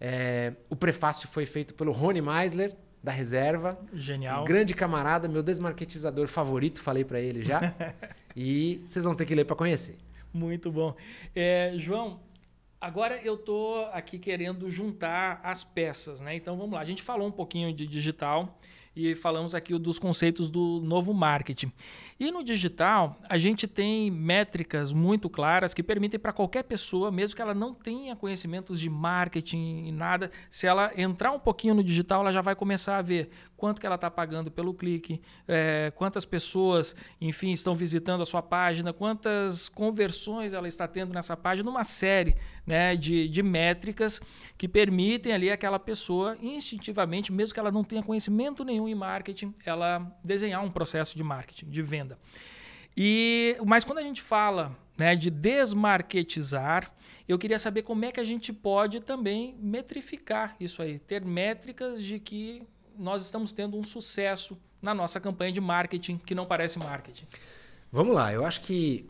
[SPEAKER 2] É, o prefácio foi feito pelo Rony Meisler, da Reserva. Genial. grande camarada, meu desmarquetizador favorito, falei para ele já. e vocês vão ter que ler para conhecer. Muito bom. É,
[SPEAKER 1] João, Agora eu tô aqui querendo juntar as peças, né? Então vamos lá. A gente falou um pouquinho de digital e falamos aqui dos conceitos do novo marketing. E no digital, a gente tem métricas muito claras que permitem para qualquer pessoa, mesmo que ela não tenha conhecimentos de marketing e nada, se ela entrar um pouquinho no digital, ela já vai começar a ver quanto que ela está pagando pelo clique, é, quantas pessoas, enfim, estão visitando a sua página, quantas conversões ela está tendo nessa página, uma série né, de, de métricas que permitem ali aquela pessoa instintivamente, mesmo que ela não tenha conhecimento nenhum em marketing, ela desenhar um processo de marketing, de venda venda. E mas quando a gente fala né, de desmarketizar, eu queria saber como é que a gente pode também metrificar isso aí, ter métricas de que nós estamos tendo um sucesso na nossa campanha de marketing que não parece marketing.
[SPEAKER 2] Vamos lá, eu acho que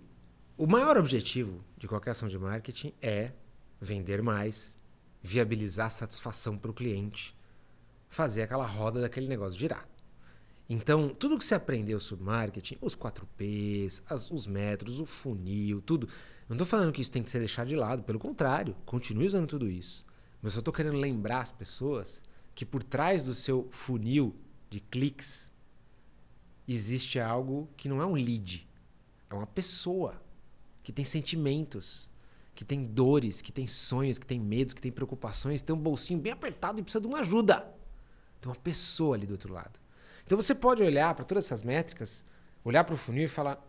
[SPEAKER 2] o maior objetivo de qualquer ação de marketing é vender mais, viabilizar satisfação para o cliente, fazer aquela roda daquele negócio girar. Então, tudo que você aprendeu sobre marketing, os 4Ps, as, os métodos, o funil, tudo. não estou falando que isso tem que ser deixado de lado, pelo contrário, continue usando tudo isso. Mas eu estou querendo lembrar as pessoas que por trás do seu funil de cliques existe algo que não é um lead, é uma pessoa que tem sentimentos, que tem dores, que tem sonhos, que tem medos, que tem preocupações, tem um bolsinho bem apertado e precisa de uma ajuda. Tem uma pessoa ali do outro lado. Então você pode olhar para todas essas métricas, olhar para o funil e falar: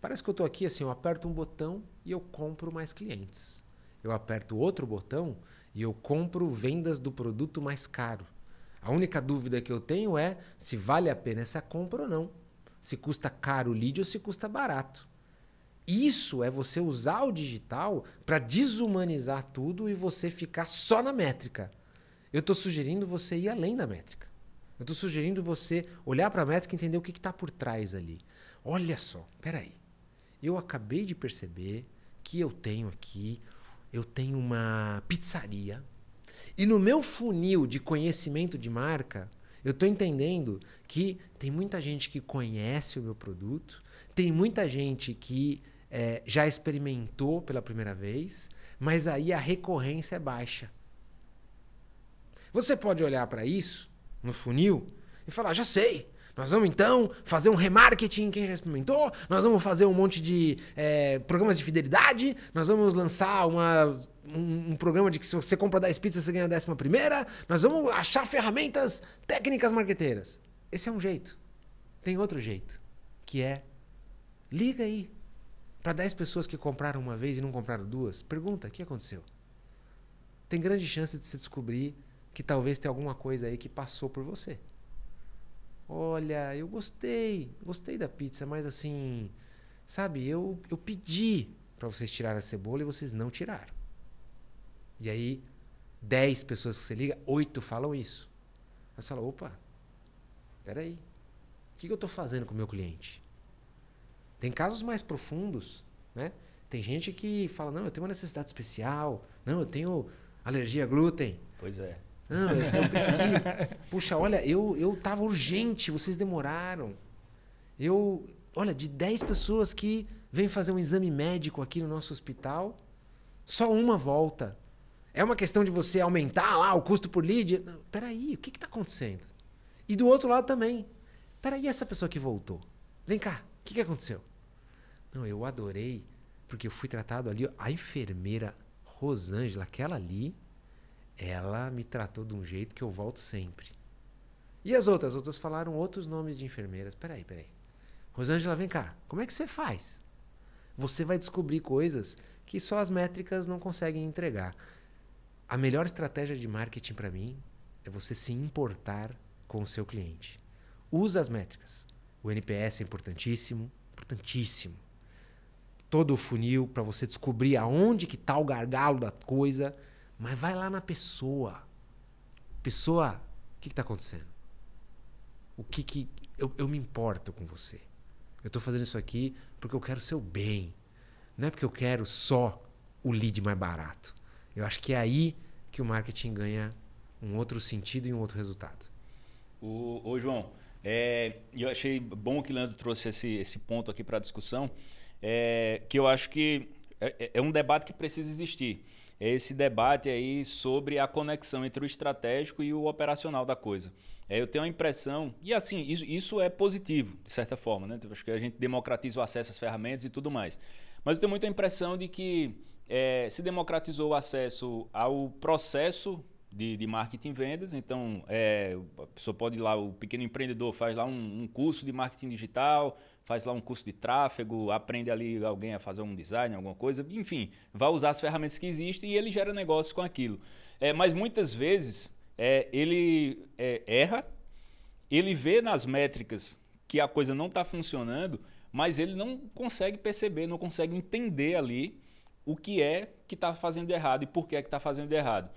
[SPEAKER 2] parece que eu estou aqui assim, eu aperto um botão e eu compro mais clientes. Eu aperto outro botão e eu compro vendas do produto mais caro. A única dúvida que eu tenho é se vale a pena essa compra ou não. Se custa caro o lead ou se custa barato. Isso é você usar o digital para desumanizar tudo e você ficar só na métrica. Eu estou sugerindo você ir além da métrica. Eu estou sugerindo você olhar para a métrica e entender o que está por trás ali. Olha só, peraí. Eu acabei de perceber que eu tenho aqui, eu tenho uma pizzaria. E no meu funil de conhecimento de marca, eu estou entendendo que tem muita gente que conhece o meu produto, tem muita gente que é, já experimentou pela primeira vez, mas aí a recorrência é baixa. Você pode olhar para isso no funil e falar: já sei. Nós vamos então fazer um remarketing, quem já experimentou? Nós vamos fazer um monte de é, programas de fidelidade, nós vamos lançar uma, um, um, programa de que se você compra 10 pizzas, você ganha a décima primeira. Nós vamos achar ferramentas técnicas marqueteiras. Esse é um jeito. Tem outro jeito, que é liga aí para 10 pessoas que compraram uma vez e não compraram duas, pergunta o que aconteceu. Tem grande chance de se descobrir que talvez tenha alguma coisa aí que passou por você. Olha, eu gostei, gostei da pizza, mas assim, sabe, eu, eu pedi para vocês tirarem a cebola e vocês não tiraram. E aí, 10 pessoas que você liga, 8 falam isso. Aí você fala, opa, peraí, o que, que eu estou fazendo com o meu cliente? Tem casos mais profundos, né? Tem gente que fala, não, eu tenho uma necessidade especial, não, eu tenho alergia a glúten. Pois é. Não, ah, eu, preciso. Puxa, olha, eu, eu tava urgente, vocês demoraram. Eu, olha, de 10 pessoas que vêm fazer um exame médico aqui no nosso hospital, só uma volta. É uma questão de você aumentar lá o custo por lead? peraí, o que está acontecendo? E do outro lado também. Peraí, essa pessoa que voltou. Vem cá, o que, que aconteceu? Não, eu adorei, porque eu fui tratado ali. A enfermeira Rosângela, aquela ali, ela me tratou de um jeito que eu volto sempre. E as outras? As outras falaram outros nomes de enfermeiras. Peraí, peraí. Rosângela, vem cá. Como é que você faz? Você vai descobrir coisas que só as métricas não conseguem entregar. A melhor estratégia de marketing para mim é você se importar com o seu cliente. Usa as métricas. O NPS é importantíssimo, importantíssimo. Todo o funil para você descobrir aonde que está o gargalo da coisa, mas vai lá na pessoa. Pessoa, o que está acontecendo? O que que. Eu, eu me importo com você. Eu estou fazendo isso aqui porque eu quero o seu bem. Não é porque eu quero só o lead mais barato. Eu acho que é aí que o marketing ganha um outro sentido e um outro resultado.
[SPEAKER 3] O, ô, João, é, eu achei bom que o Leandro trouxe esse, esse ponto aqui para a discussão, é, que eu acho que é, é, é um debate que precisa existir esse debate aí sobre a conexão entre o estratégico e o operacional da coisa. É, eu tenho a impressão, e assim, isso, isso é positivo, de certa forma, né? Tipo, acho que a gente democratiza o acesso às ferramentas e tudo mais. Mas eu tenho muita impressão de que é, se democratizou o acesso ao processo de, de, marketing e vendas. Então, é, a pessoa pode ir lá, o pequeno empreendedor faz lá um, um curso de marketing digital, faz lá um curso de tráfego, aprende ali alguém a fazer um design, alguma coisa, enfim, vai usar as ferramentas que existem e ele gera negócio com aquilo. É, mas muitas vezes é, ele é, erra, ele vê nas métricas que a coisa não está funcionando, mas ele não consegue perceber, não consegue entender ali o que é que está fazendo errado e por que é que está fazendo errado.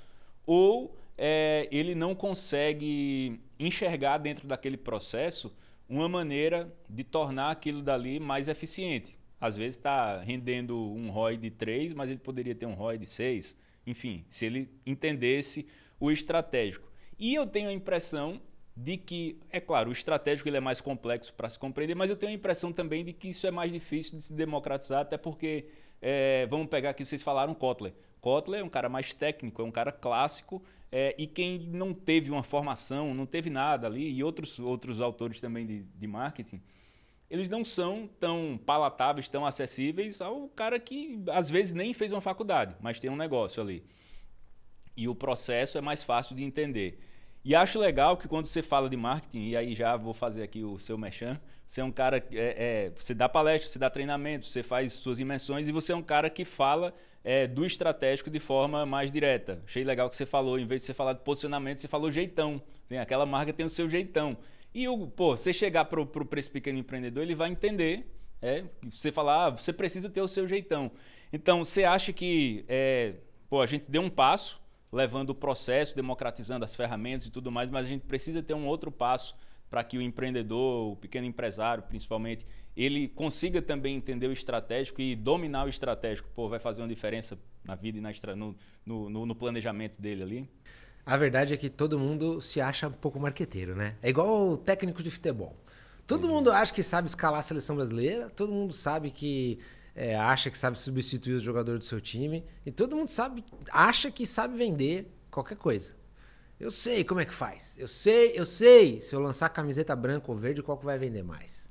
[SPEAKER 3] Ou é, ele não consegue enxergar dentro daquele processo uma maneira de tornar aquilo dali mais eficiente. Às vezes está rendendo um ROI de 3, mas ele poderia ter um ROI de 6. Enfim, se ele entendesse o estratégico. E eu tenho a impressão de que, é claro, o estratégico ele é mais complexo para se compreender, mas eu tenho a impressão também de que isso é mais difícil de se democratizar, até porque, é, vamos pegar aqui, vocês falaram Kotler. Kotler é um cara mais técnico, é um cara clássico, é, e quem não teve uma formação, não teve nada ali, e outros, outros autores também de, de marketing, eles não são tão palatáveis, tão acessíveis ao cara que às vezes nem fez uma faculdade, mas tem um negócio ali. E o processo é mais fácil de entender. E acho legal que quando você fala de marketing, e aí já vou fazer aqui o seu merchan, você é um cara que é, é, você dá palestra, você dá treinamento, você faz suas imersões e você é um cara que fala é, do estratégico de forma mais direta. Achei legal que você falou, em vez de você falar de posicionamento, você falou jeitão. Tem, aquela marca tem o seu jeitão. E o, pô, você chegar para esse pequeno empreendedor, ele vai entender. É, você falar, ah, você precisa ter o seu jeitão. Então, você acha que é, pô, a gente deu um passo, levando o processo, democratizando as ferramentas e tudo mais, mas a gente precisa ter um outro passo para que o empreendedor, o pequeno empresário, principalmente, ele consiga também entender o estratégico e dominar o estratégico. Pô, vai fazer uma diferença na vida e
[SPEAKER 2] na estra... no, no, no planejamento dele ali. A verdade é que todo mundo se acha um pouco marqueteiro, né? É igual o técnico de futebol. Todo uhum. mundo acha que sabe escalar a seleção brasileira, todo mundo sabe que é, acha que sabe substituir os jogadores do seu time. E todo mundo sabe, acha que sabe vender qualquer coisa. Eu sei como é que faz. Eu sei, eu sei se eu lançar camiseta branca ou verde, qual que vai vender mais.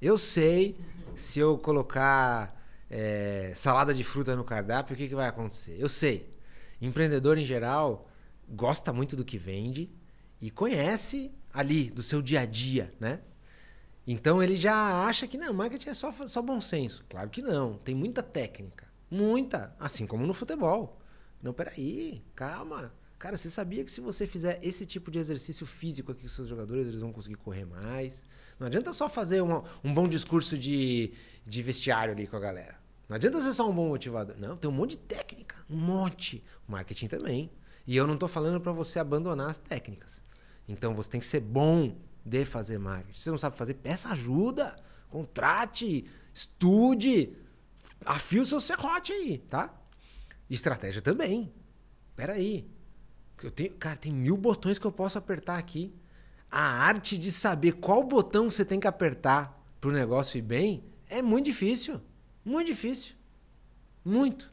[SPEAKER 2] Eu sei se eu colocar é, salada de fruta no cardápio, o que, que vai acontecer. Eu sei. Empreendedor em geral gosta muito do que vende e conhece ali do seu dia a dia, né? Então ele já acha que não, marketing é só, só bom senso. Claro que não, tem muita técnica. Muita, assim como no futebol. Não, peraí, calma. Cara, você sabia que se você fizer esse tipo de exercício físico aqui com seus jogadores, eles vão conseguir correr mais? Não adianta só fazer uma, um bom discurso de, de vestiário ali com a galera. Não adianta ser só um bom motivador. Não, tem um monte de técnica, um monte. Marketing também. E eu não estou falando para você abandonar as técnicas. Então você tem que ser bom de fazer marketing. Se você não sabe fazer, peça ajuda, contrate, estude, afie o seu serrote aí, tá? Estratégia também. Pera aí. Eu tenho, cara, tem mil botões que eu posso apertar aqui. A arte de saber qual botão você tem que apertar para o negócio ir bem é muito difícil. Muito difícil. Muito.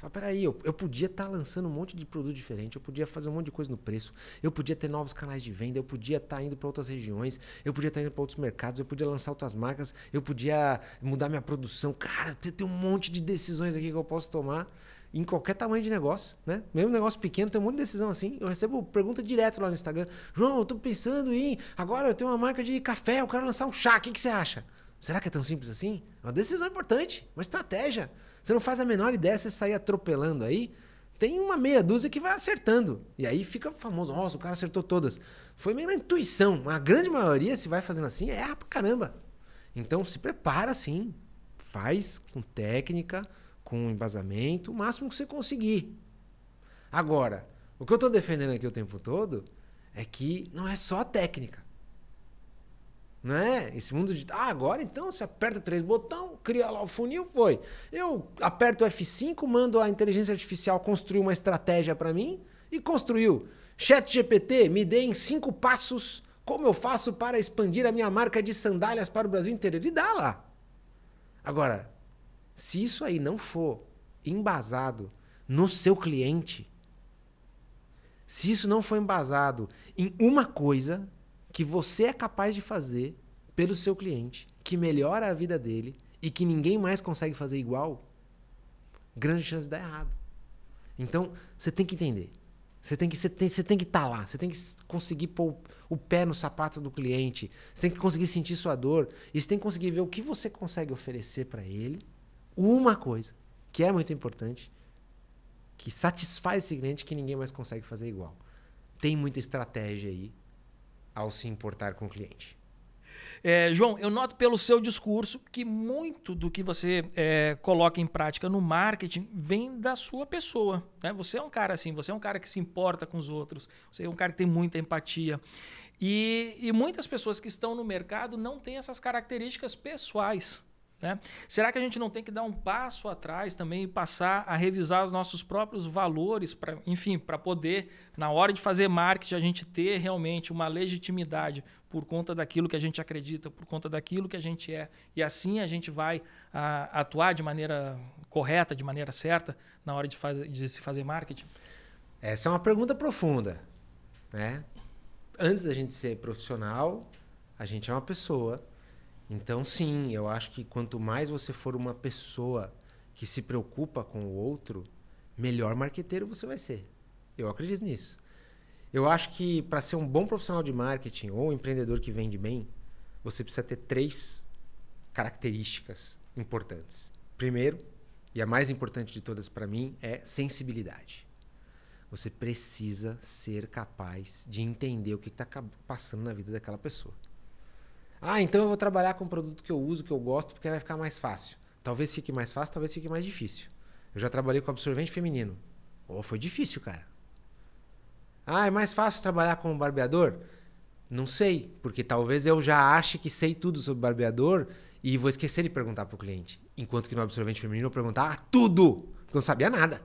[SPEAKER 2] Fala, peraí, eu, eu podia estar tá lançando um monte de produto diferente, eu podia fazer um monte de coisa no preço, eu podia ter novos canais de venda, eu podia estar tá indo para outras regiões, eu podia estar tá indo para outros mercados, eu podia lançar outras marcas, eu podia mudar minha produção. Cara, tem, tem um monte de decisões aqui que eu posso tomar em qualquer tamanho de negócio, né? Mesmo negócio pequeno, tem um monte de decisão assim. Eu recebo pergunta direto lá no Instagram. João, eu tô pensando em. Agora eu tenho uma marca de café, eu quero lançar um chá, o que, que você acha? Será que é tão simples assim? É uma decisão importante, uma estratégia. Você não faz a menor ideia, você sair atropelando aí. Tem uma meia dúzia que vai acertando. E aí fica famoso, nossa, o cara acertou todas. Foi meio na intuição. A grande maioria, se vai fazendo assim, erra pra caramba. Então se prepara sim. Faz com técnica, com embasamento, o máximo que você conseguir. Agora, o que eu estou defendendo aqui o tempo todo é que não é só a técnica né? Esse mundo de. Ah, agora então você aperta três botão, cria lá o funil, foi. Eu aperto F5, mando a inteligência artificial construir uma estratégia para mim e construiu. Chat GPT, me dê em cinco passos como eu faço para expandir a minha marca de sandálias para o Brasil inteiro. Ele dá lá. Agora, se isso aí não for embasado no seu cliente, se isso não for embasado em uma coisa, que você é capaz de fazer pelo seu cliente, que melhora a vida dele e que ninguém mais consegue fazer igual, grande chance de dar errado. Então, você tem que entender. Você tem que você tem, você tem que estar tá lá, você tem que conseguir pôr o pé no sapato do cliente, você tem que conseguir sentir sua dor, e você tem que conseguir ver o que você consegue oferecer para ele. Uma coisa que é muito importante, que satisfaz esse cliente que ninguém mais consegue fazer igual. Tem muita estratégia aí, ao se importar com o cliente. É, João, eu noto pelo seu discurso
[SPEAKER 1] que muito do que você é, coloca em prática no marketing vem da sua pessoa. Né? Você é um cara assim, você é um cara que se importa com os outros, você é um cara que tem muita empatia. E, e muitas pessoas que estão no mercado não têm essas características pessoais. Né? Será que a gente não tem que dar um passo atrás também e passar a revisar os nossos próprios valores, pra, enfim, para poder, na hora de fazer marketing, a gente ter realmente uma legitimidade por conta daquilo que a gente acredita, por conta daquilo que a gente é. E assim a gente vai a, ah, atuar de maneira correta, de maneira certa, na hora de, faz, de
[SPEAKER 2] se fazer marketing? Essa é uma pergunta profunda. Né? Antes da gente ser profissional, a gente é uma pessoa então, sim, eu acho que quanto mais você for uma pessoa que se preocupa com o outro, melhor marqueteiro você vai ser. Eu acredito nisso. Eu acho que para ser um bom profissional de marketing ou um empreendedor que vende bem, você precisa ter três características importantes. Primeiro, e a mais importante de todas para mim, é sensibilidade. Você precisa ser capaz de entender o que está passando na vida daquela pessoa. Ah, então eu vou trabalhar com um produto que eu uso, que eu gosto, porque vai ficar mais fácil. Talvez fique mais fácil, talvez fique mais difícil. Eu já trabalhei com absorvente feminino. Oh, foi difícil, cara. Ah, é mais fácil trabalhar com um barbeador? Não sei, porque talvez eu já ache que sei tudo sobre barbeador e vou esquecer de perguntar para o cliente. Enquanto que no absorvente feminino eu perguntar tudo, porque eu não sabia nada.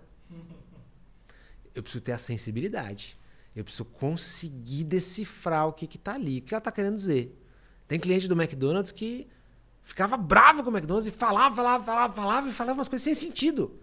[SPEAKER 2] Eu preciso ter a sensibilidade. Eu preciso conseguir decifrar o que está ali, o que ela está querendo dizer. Tem cliente do McDonald's que ficava bravo com o McDonald's e falava, falava, falava, falava e falava umas coisas sem sentido.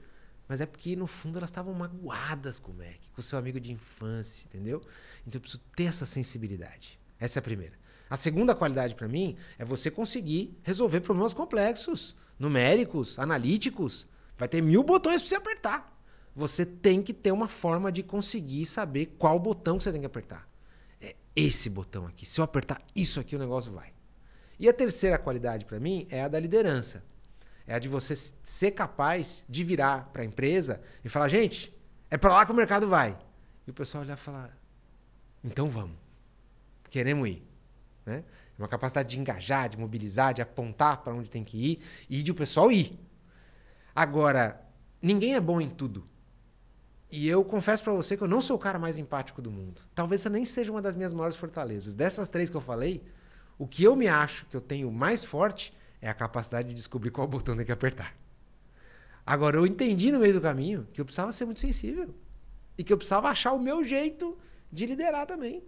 [SPEAKER 2] Mas é porque, no fundo, elas estavam magoadas com o Mac, com o seu amigo de infância, entendeu? Então eu preciso ter essa sensibilidade. Essa é a primeira. A segunda qualidade para mim é você conseguir resolver problemas complexos, numéricos, analíticos. Vai ter mil botões para você apertar. Você tem que ter uma forma de conseguir saber qual botão que você tem que apertar esse botão aqui. Se eu apertar isso aqui, o negócio vai. E a terceira qualidade para mim é a da liderança. É a de você ser capaz de virar para a empresa e falar: gente, é para lá que o mercado vai. E o pessoal olhar e falar: então vamos, queremos ir. Né? Uma capacidade de engajar, de mobilizar, de apontar para onde tem que ir e de o pessoal ir. Agora, ninguém é bom em tudo. E eu confesso para você que eu não sou o cara mais empático do mundo. Talvez essa nem seja uma das minhas maiores fortalezas. Dessas três que eu falei, o que eu me acho que eu tenho mais forte é a capacidade de descobrir qual botão tem que apertar. Agora, eu entendi no meio do caminho que eu precisava ser muito sensível. E que eu precisava achar o meu jeito de liderar também.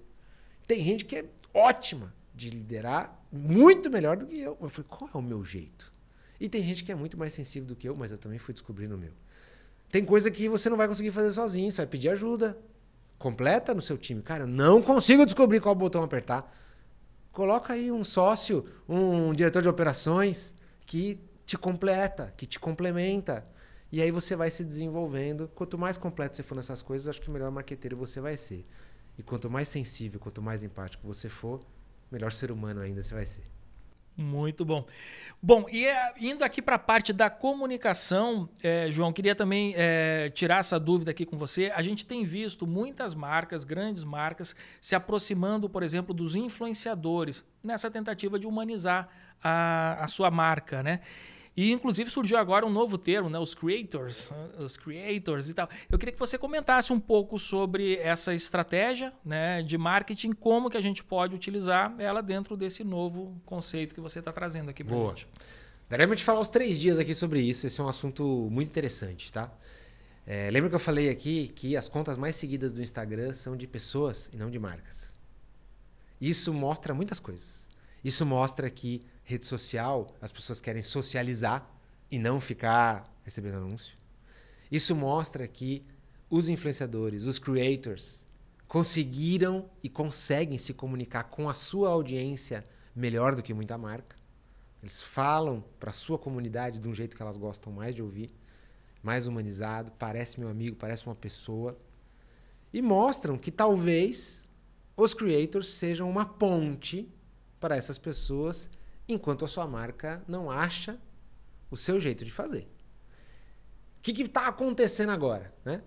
[SPEAKER 2] Tem gente que é ótima de liderar, muito melhor do que eu. Eu falei, qual é o meu jeito? E tem gente que é muito mais sensível do que eu, mas eu também fui descobrindo o meu. Tem coisa que você não vai conseguir fazer sozinho, você vai pedir ajuda. Completa no seu time. Cara, não consigo descobrir qual botão apertar. Coloca aí um sócio, um diretor de operações que te completa, que te complementa. E aí você vai se desenvolvendo. Quanto mais completo você for nessas coisas, acho que melhor marqueteiro você vai ser. E quanto mais sensível, quanto mais empático você for, melhor ser humano ainda você vai ser.
[SPEAKER 1] Muito bom. Bom, e é, indo aqui para a parte da comunicação, é, João, queria também é, tirar essa dúvida aqui com você. A gente tem visto muitas marcas, grandes marcas, se aproximando, por exemplo, dos influenciadores nessa tentativa de humanizar a, a sua marca, né? E inclusive surgiu agora um novo termo, né? Os creators, né, os creators e tal. Eu queria que você comentasse um pouco sobre essa estratégia, né, de marketing, como que a gente pode utilizar ela dentro desse novo conceito que você está trazendo aqui para gente.
[SPEAKER 2] Daremos te falar os três dias aqui sobre isso. Esse é um assunto muito interessante, tá? É, lembra que eu falei aqui que as contas mais seguidas do Instagram são de pessoas e não de marcas. Isso mostra muitas coisas. Isso mostra que Rede social, as pessoas querem socializar e não ficar recebendo anúncio. Isso mostra que os influenciadores, os creators, conseguiram e conseguem se comunicar com a sua audiência melhor do que muita marca. Eles falam para a sua comunidade de um jeito que elas gostam mais de ouvir, mais humanizado, parece meu amigo, parece uma pessoa. E mostram que talvez os creators sejam uma ponte para essas pessoas enquanto a sua marca não acha o seu jeito de fazer. O que está acontecendo agora? Né?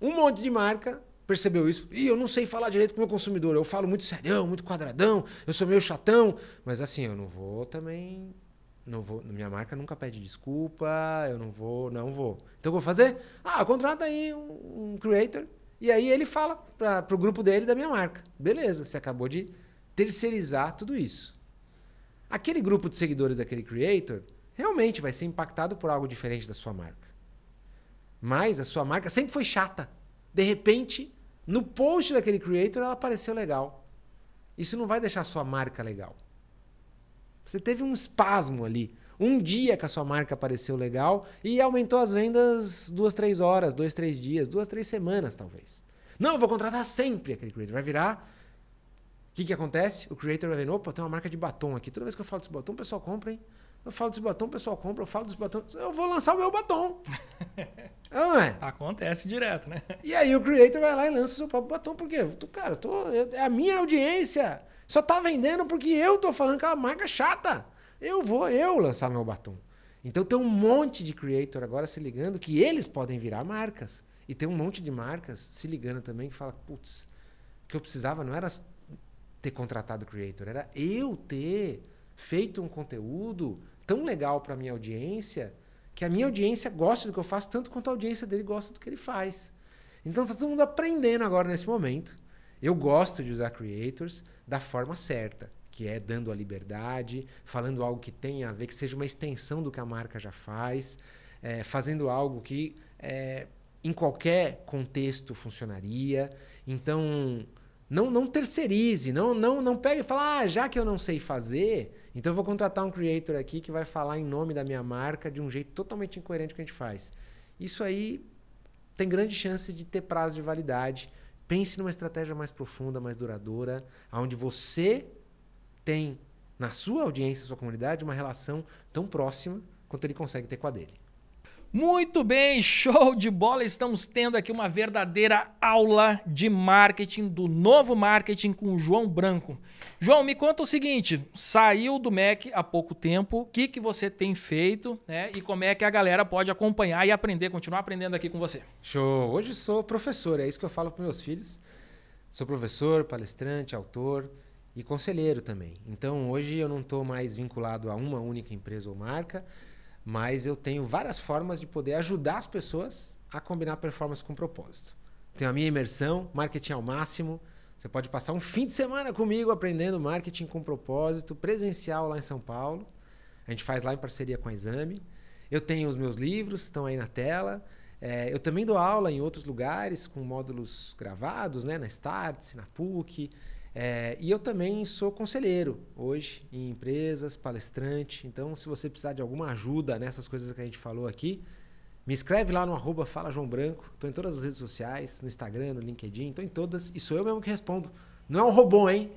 [SPEAKER 2] Um monte de marca percebeu isso. E eu não sei falar direito com o meu consumidor. Eu falo muito serião, muito quadradão, eu sou meio chatão. Mas assim, eu não vou também. Não vou, minha marca nunca pede desculpa, eu não vou, não vou. Então eu vou fazer? Ah, contrata aí um, um creator. E aí ele fala para o grupo dele da minha marca. Beleza, você acabou de terceirizar tudo isso aquele grupo de seguidores daquele creator realmente vai ser impactado por algo diferente da sua marca. Mas a sua marca sempre foi chata. De repente, no post daquele creator, ela apareceu legal. Isso não vai deixar a sua marca legal. Você teve um espasmo ali. Um dia que a sua marca apareceu legal e aumentou as vendas duas, três horas, dois, três dias, duas, três semanas, talvez. Não, vou contratar sempre aquele creator. Vai virar o que, que acontece? O creator vai vendo, opa, tem uma marca de batom aqui. Toda vez que eu falo desse batom, o pessoal compra, hein? Eu falo desse batom, o pessoal compra, eu falo desse batom, eu vou lançar o meu batom. não ah, é? Acontece direto, né? E aí o creator vai lá e lança o seu próprio batom, porque, cara, tô, eu, é a minha audiência só tá vendendo porque eu tô falando que é uma marca chata. Eu vou, eu lançar meu batom. Então tem um monte de creator agora se ligando que eles podem virar marcas. E tem um monte de marcas se ligando também que fala, putz, o que eu precisava não era ter contratado creator, era eu ter feito um conteúdo tão legal para minha audiência que a minha audiência gosta do que eu faço tanto quanto a audiência dele gosta do que ele faz. Então tá todo mundo aprendendo agora nesse momento. Eu gosto de usar creators da forma certa, que é dando a liberdade, falando algo que tenha a ver, que seja uma extensão do que a marca já faz, é, fazendo algo que é, em qualquer contexto funcionaria. Então, não, não terceirize, não, não, não pegue e fala, ah, já que eu não sei fazer, então eu vou contratar um creator aqui que vai falar em nome da minha marca de um jeito totalmente incoerente com o que a gente faz. Isso aí tem grande chance de ter prazo de validade. Pense numa estratégia mais profunda, mais duradoura, onde você tem na sua audiência, sua comunidade, uma relação tão próxima quanto ele consegue ter com a dele.
[SPEAKER 1] Muito bem, show de bola! Estamos tendo aqui uma verdadeira aula de marketing, do novo marketing com o João Branco. João, me conta o seguinte: saiu do MEC há pouco tempo, o que, que você tem feito né? e como é que a galera pode acompanhar e aprender, continuar aprendendo aqui com você?
[SPEAKER 2] Show! Hoje sou professor, é isso que eu falo para meus filhos. Sou professor, palestrante, autor e conselheiro também. Então hoje eu não estou mais vinculado a uma única empresa ou marca. Mas eu tenho várias formas de poder ajudar as pessoas a combinar performance com propósito. Tenho a minha imersão, marketing ao máximo. Você pode passar um fim de semana comigo aprendendo marketing com propósito, presencial lá em São Paulo. A gente faz lá em parceria com a Exame. Eu tenho os meus livros, estão aí na tela. É, eu também dou aula em outros lugares, com módulos gravados, né? na Starts, na PUC. É, e eu também sou conselheiro hoje em empresas, palestrante. Então, se você precisar de alguma ajuda nessas coisas que a gente falou aqui, me escreve lá no arroba Fala João Branco. Estou em todas as redes sociais, no Instagram, no LinkedIn, estou em todas. E sou eu mesmo que respondo. Não é um robô, hein?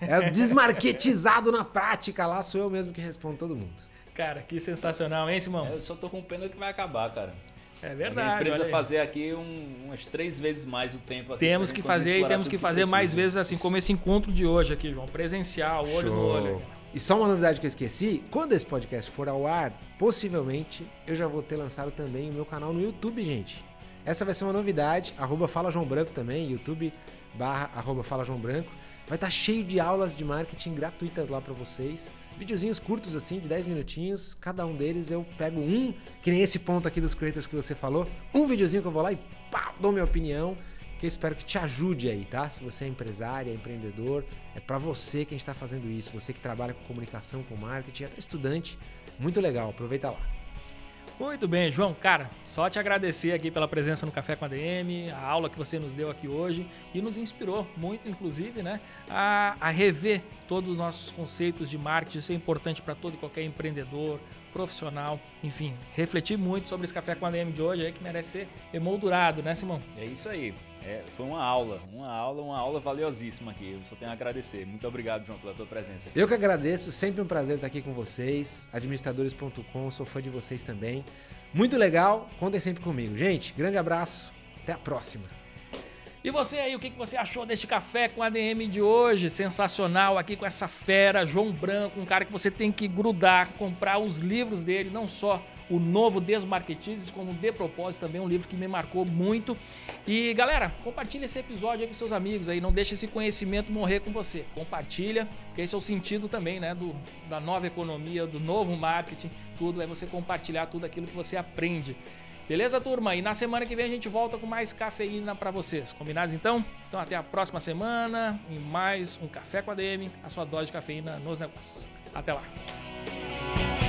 [SPEAKER 2] É desmarquetizado na prática lá, sou eu mesmo que respondo todo mundo.
[SPEAKER 1] Cara, que sensacional,
[SPEAKER 3] hein, Simão? É, eu só tô com pena que vai acabar, cara. É
[SPEAKER 1] verdade. A empresa fazer
[SPEAKER 3] aqui um, umas três vezes mais o tempo. Aqui temos que fazer e temos que fazer mais vezes assim, como
[SPEAKER 1] esse encontro de hoje aqui, João. Presencial,
[SPEAKER 2] olho Show. no olho. E só uma novidade que eu esqueci: quando esse podcast for ao ar, possivelmente eu já vou ter lançado também o meu canal no YouTube, gente. Essa vai ser uma novidade. Arroba Fala João Branco também, YouTube barra arroba Fala João Branco. Vai estar tá cheio de aulas de marketing gratuitas lá para vocês videozinhos curtos assim, de 10 minutinhos. Cada um deles eu pego um, que nem esse ponto aqui dos creators que você falou, um videozinho que eu vou lá e pá, dou minha opinião, que eu espero que te ajude aí, tá? Se você é empresário, é empreendedor, é para você que a gente tá fazendo isso, você que trabalha com comunicação, com marketing, até estudante, muito legal, aproveita lá.
[SPEAKER 1] Muito bem, João. Cara, só te agradecer aqui pela presença no Café com a DM, a aula que você nos deu aqui hoje e nos inspirou muito, inclusive, né, a, a rever todos os nossos conceitos de marketing. Isso é importante para todo e qualquer empreendedor, profissional, enfim, refletir muito sobre esse Café com a DM de hoje aí que merece ser emoldurado, né, Simão?
[SPEAKER 3] É isso aí. É, foi uma aula, uma aula, uma aula valiosíssima aqui. Eu só tenho a agradecer. Muito obrigado, João, pela tua presença. Aqui. Eu que
[SPEAKER 2] agradeço, sempre um prazer estar aqui com vocês. Administradores.com, sou fã de vocês também. Muito legal, contem sempre comigo. Gente, grande abraço, até a próxima.
[SPEAKER 1] E você aí, o que você achou deste café com ADM de hoje? Sensacional, aqui com essa fera, João Branco, um cara que você tem que grudar, comprar os livros dele, não só o novo desmarketizes como De Propósito, também um livro que me marcou muito. E galera, compartilha esse episódio aí com seus amigos aí, não deixa esse conhecimento morrer com você. Compartilha, porque esse é o sentido também, né, do, da nova economia, do novo marketing, tudo é você compartilhar tudo aquilo que você aprende. Beleza, turma? E na semana que vem a gente volta com mais cafeína para vocês. Combinados então? Então até a próxima semana e mais um Café com a DM, a sua dose de cafeína nos negócios. Até lá.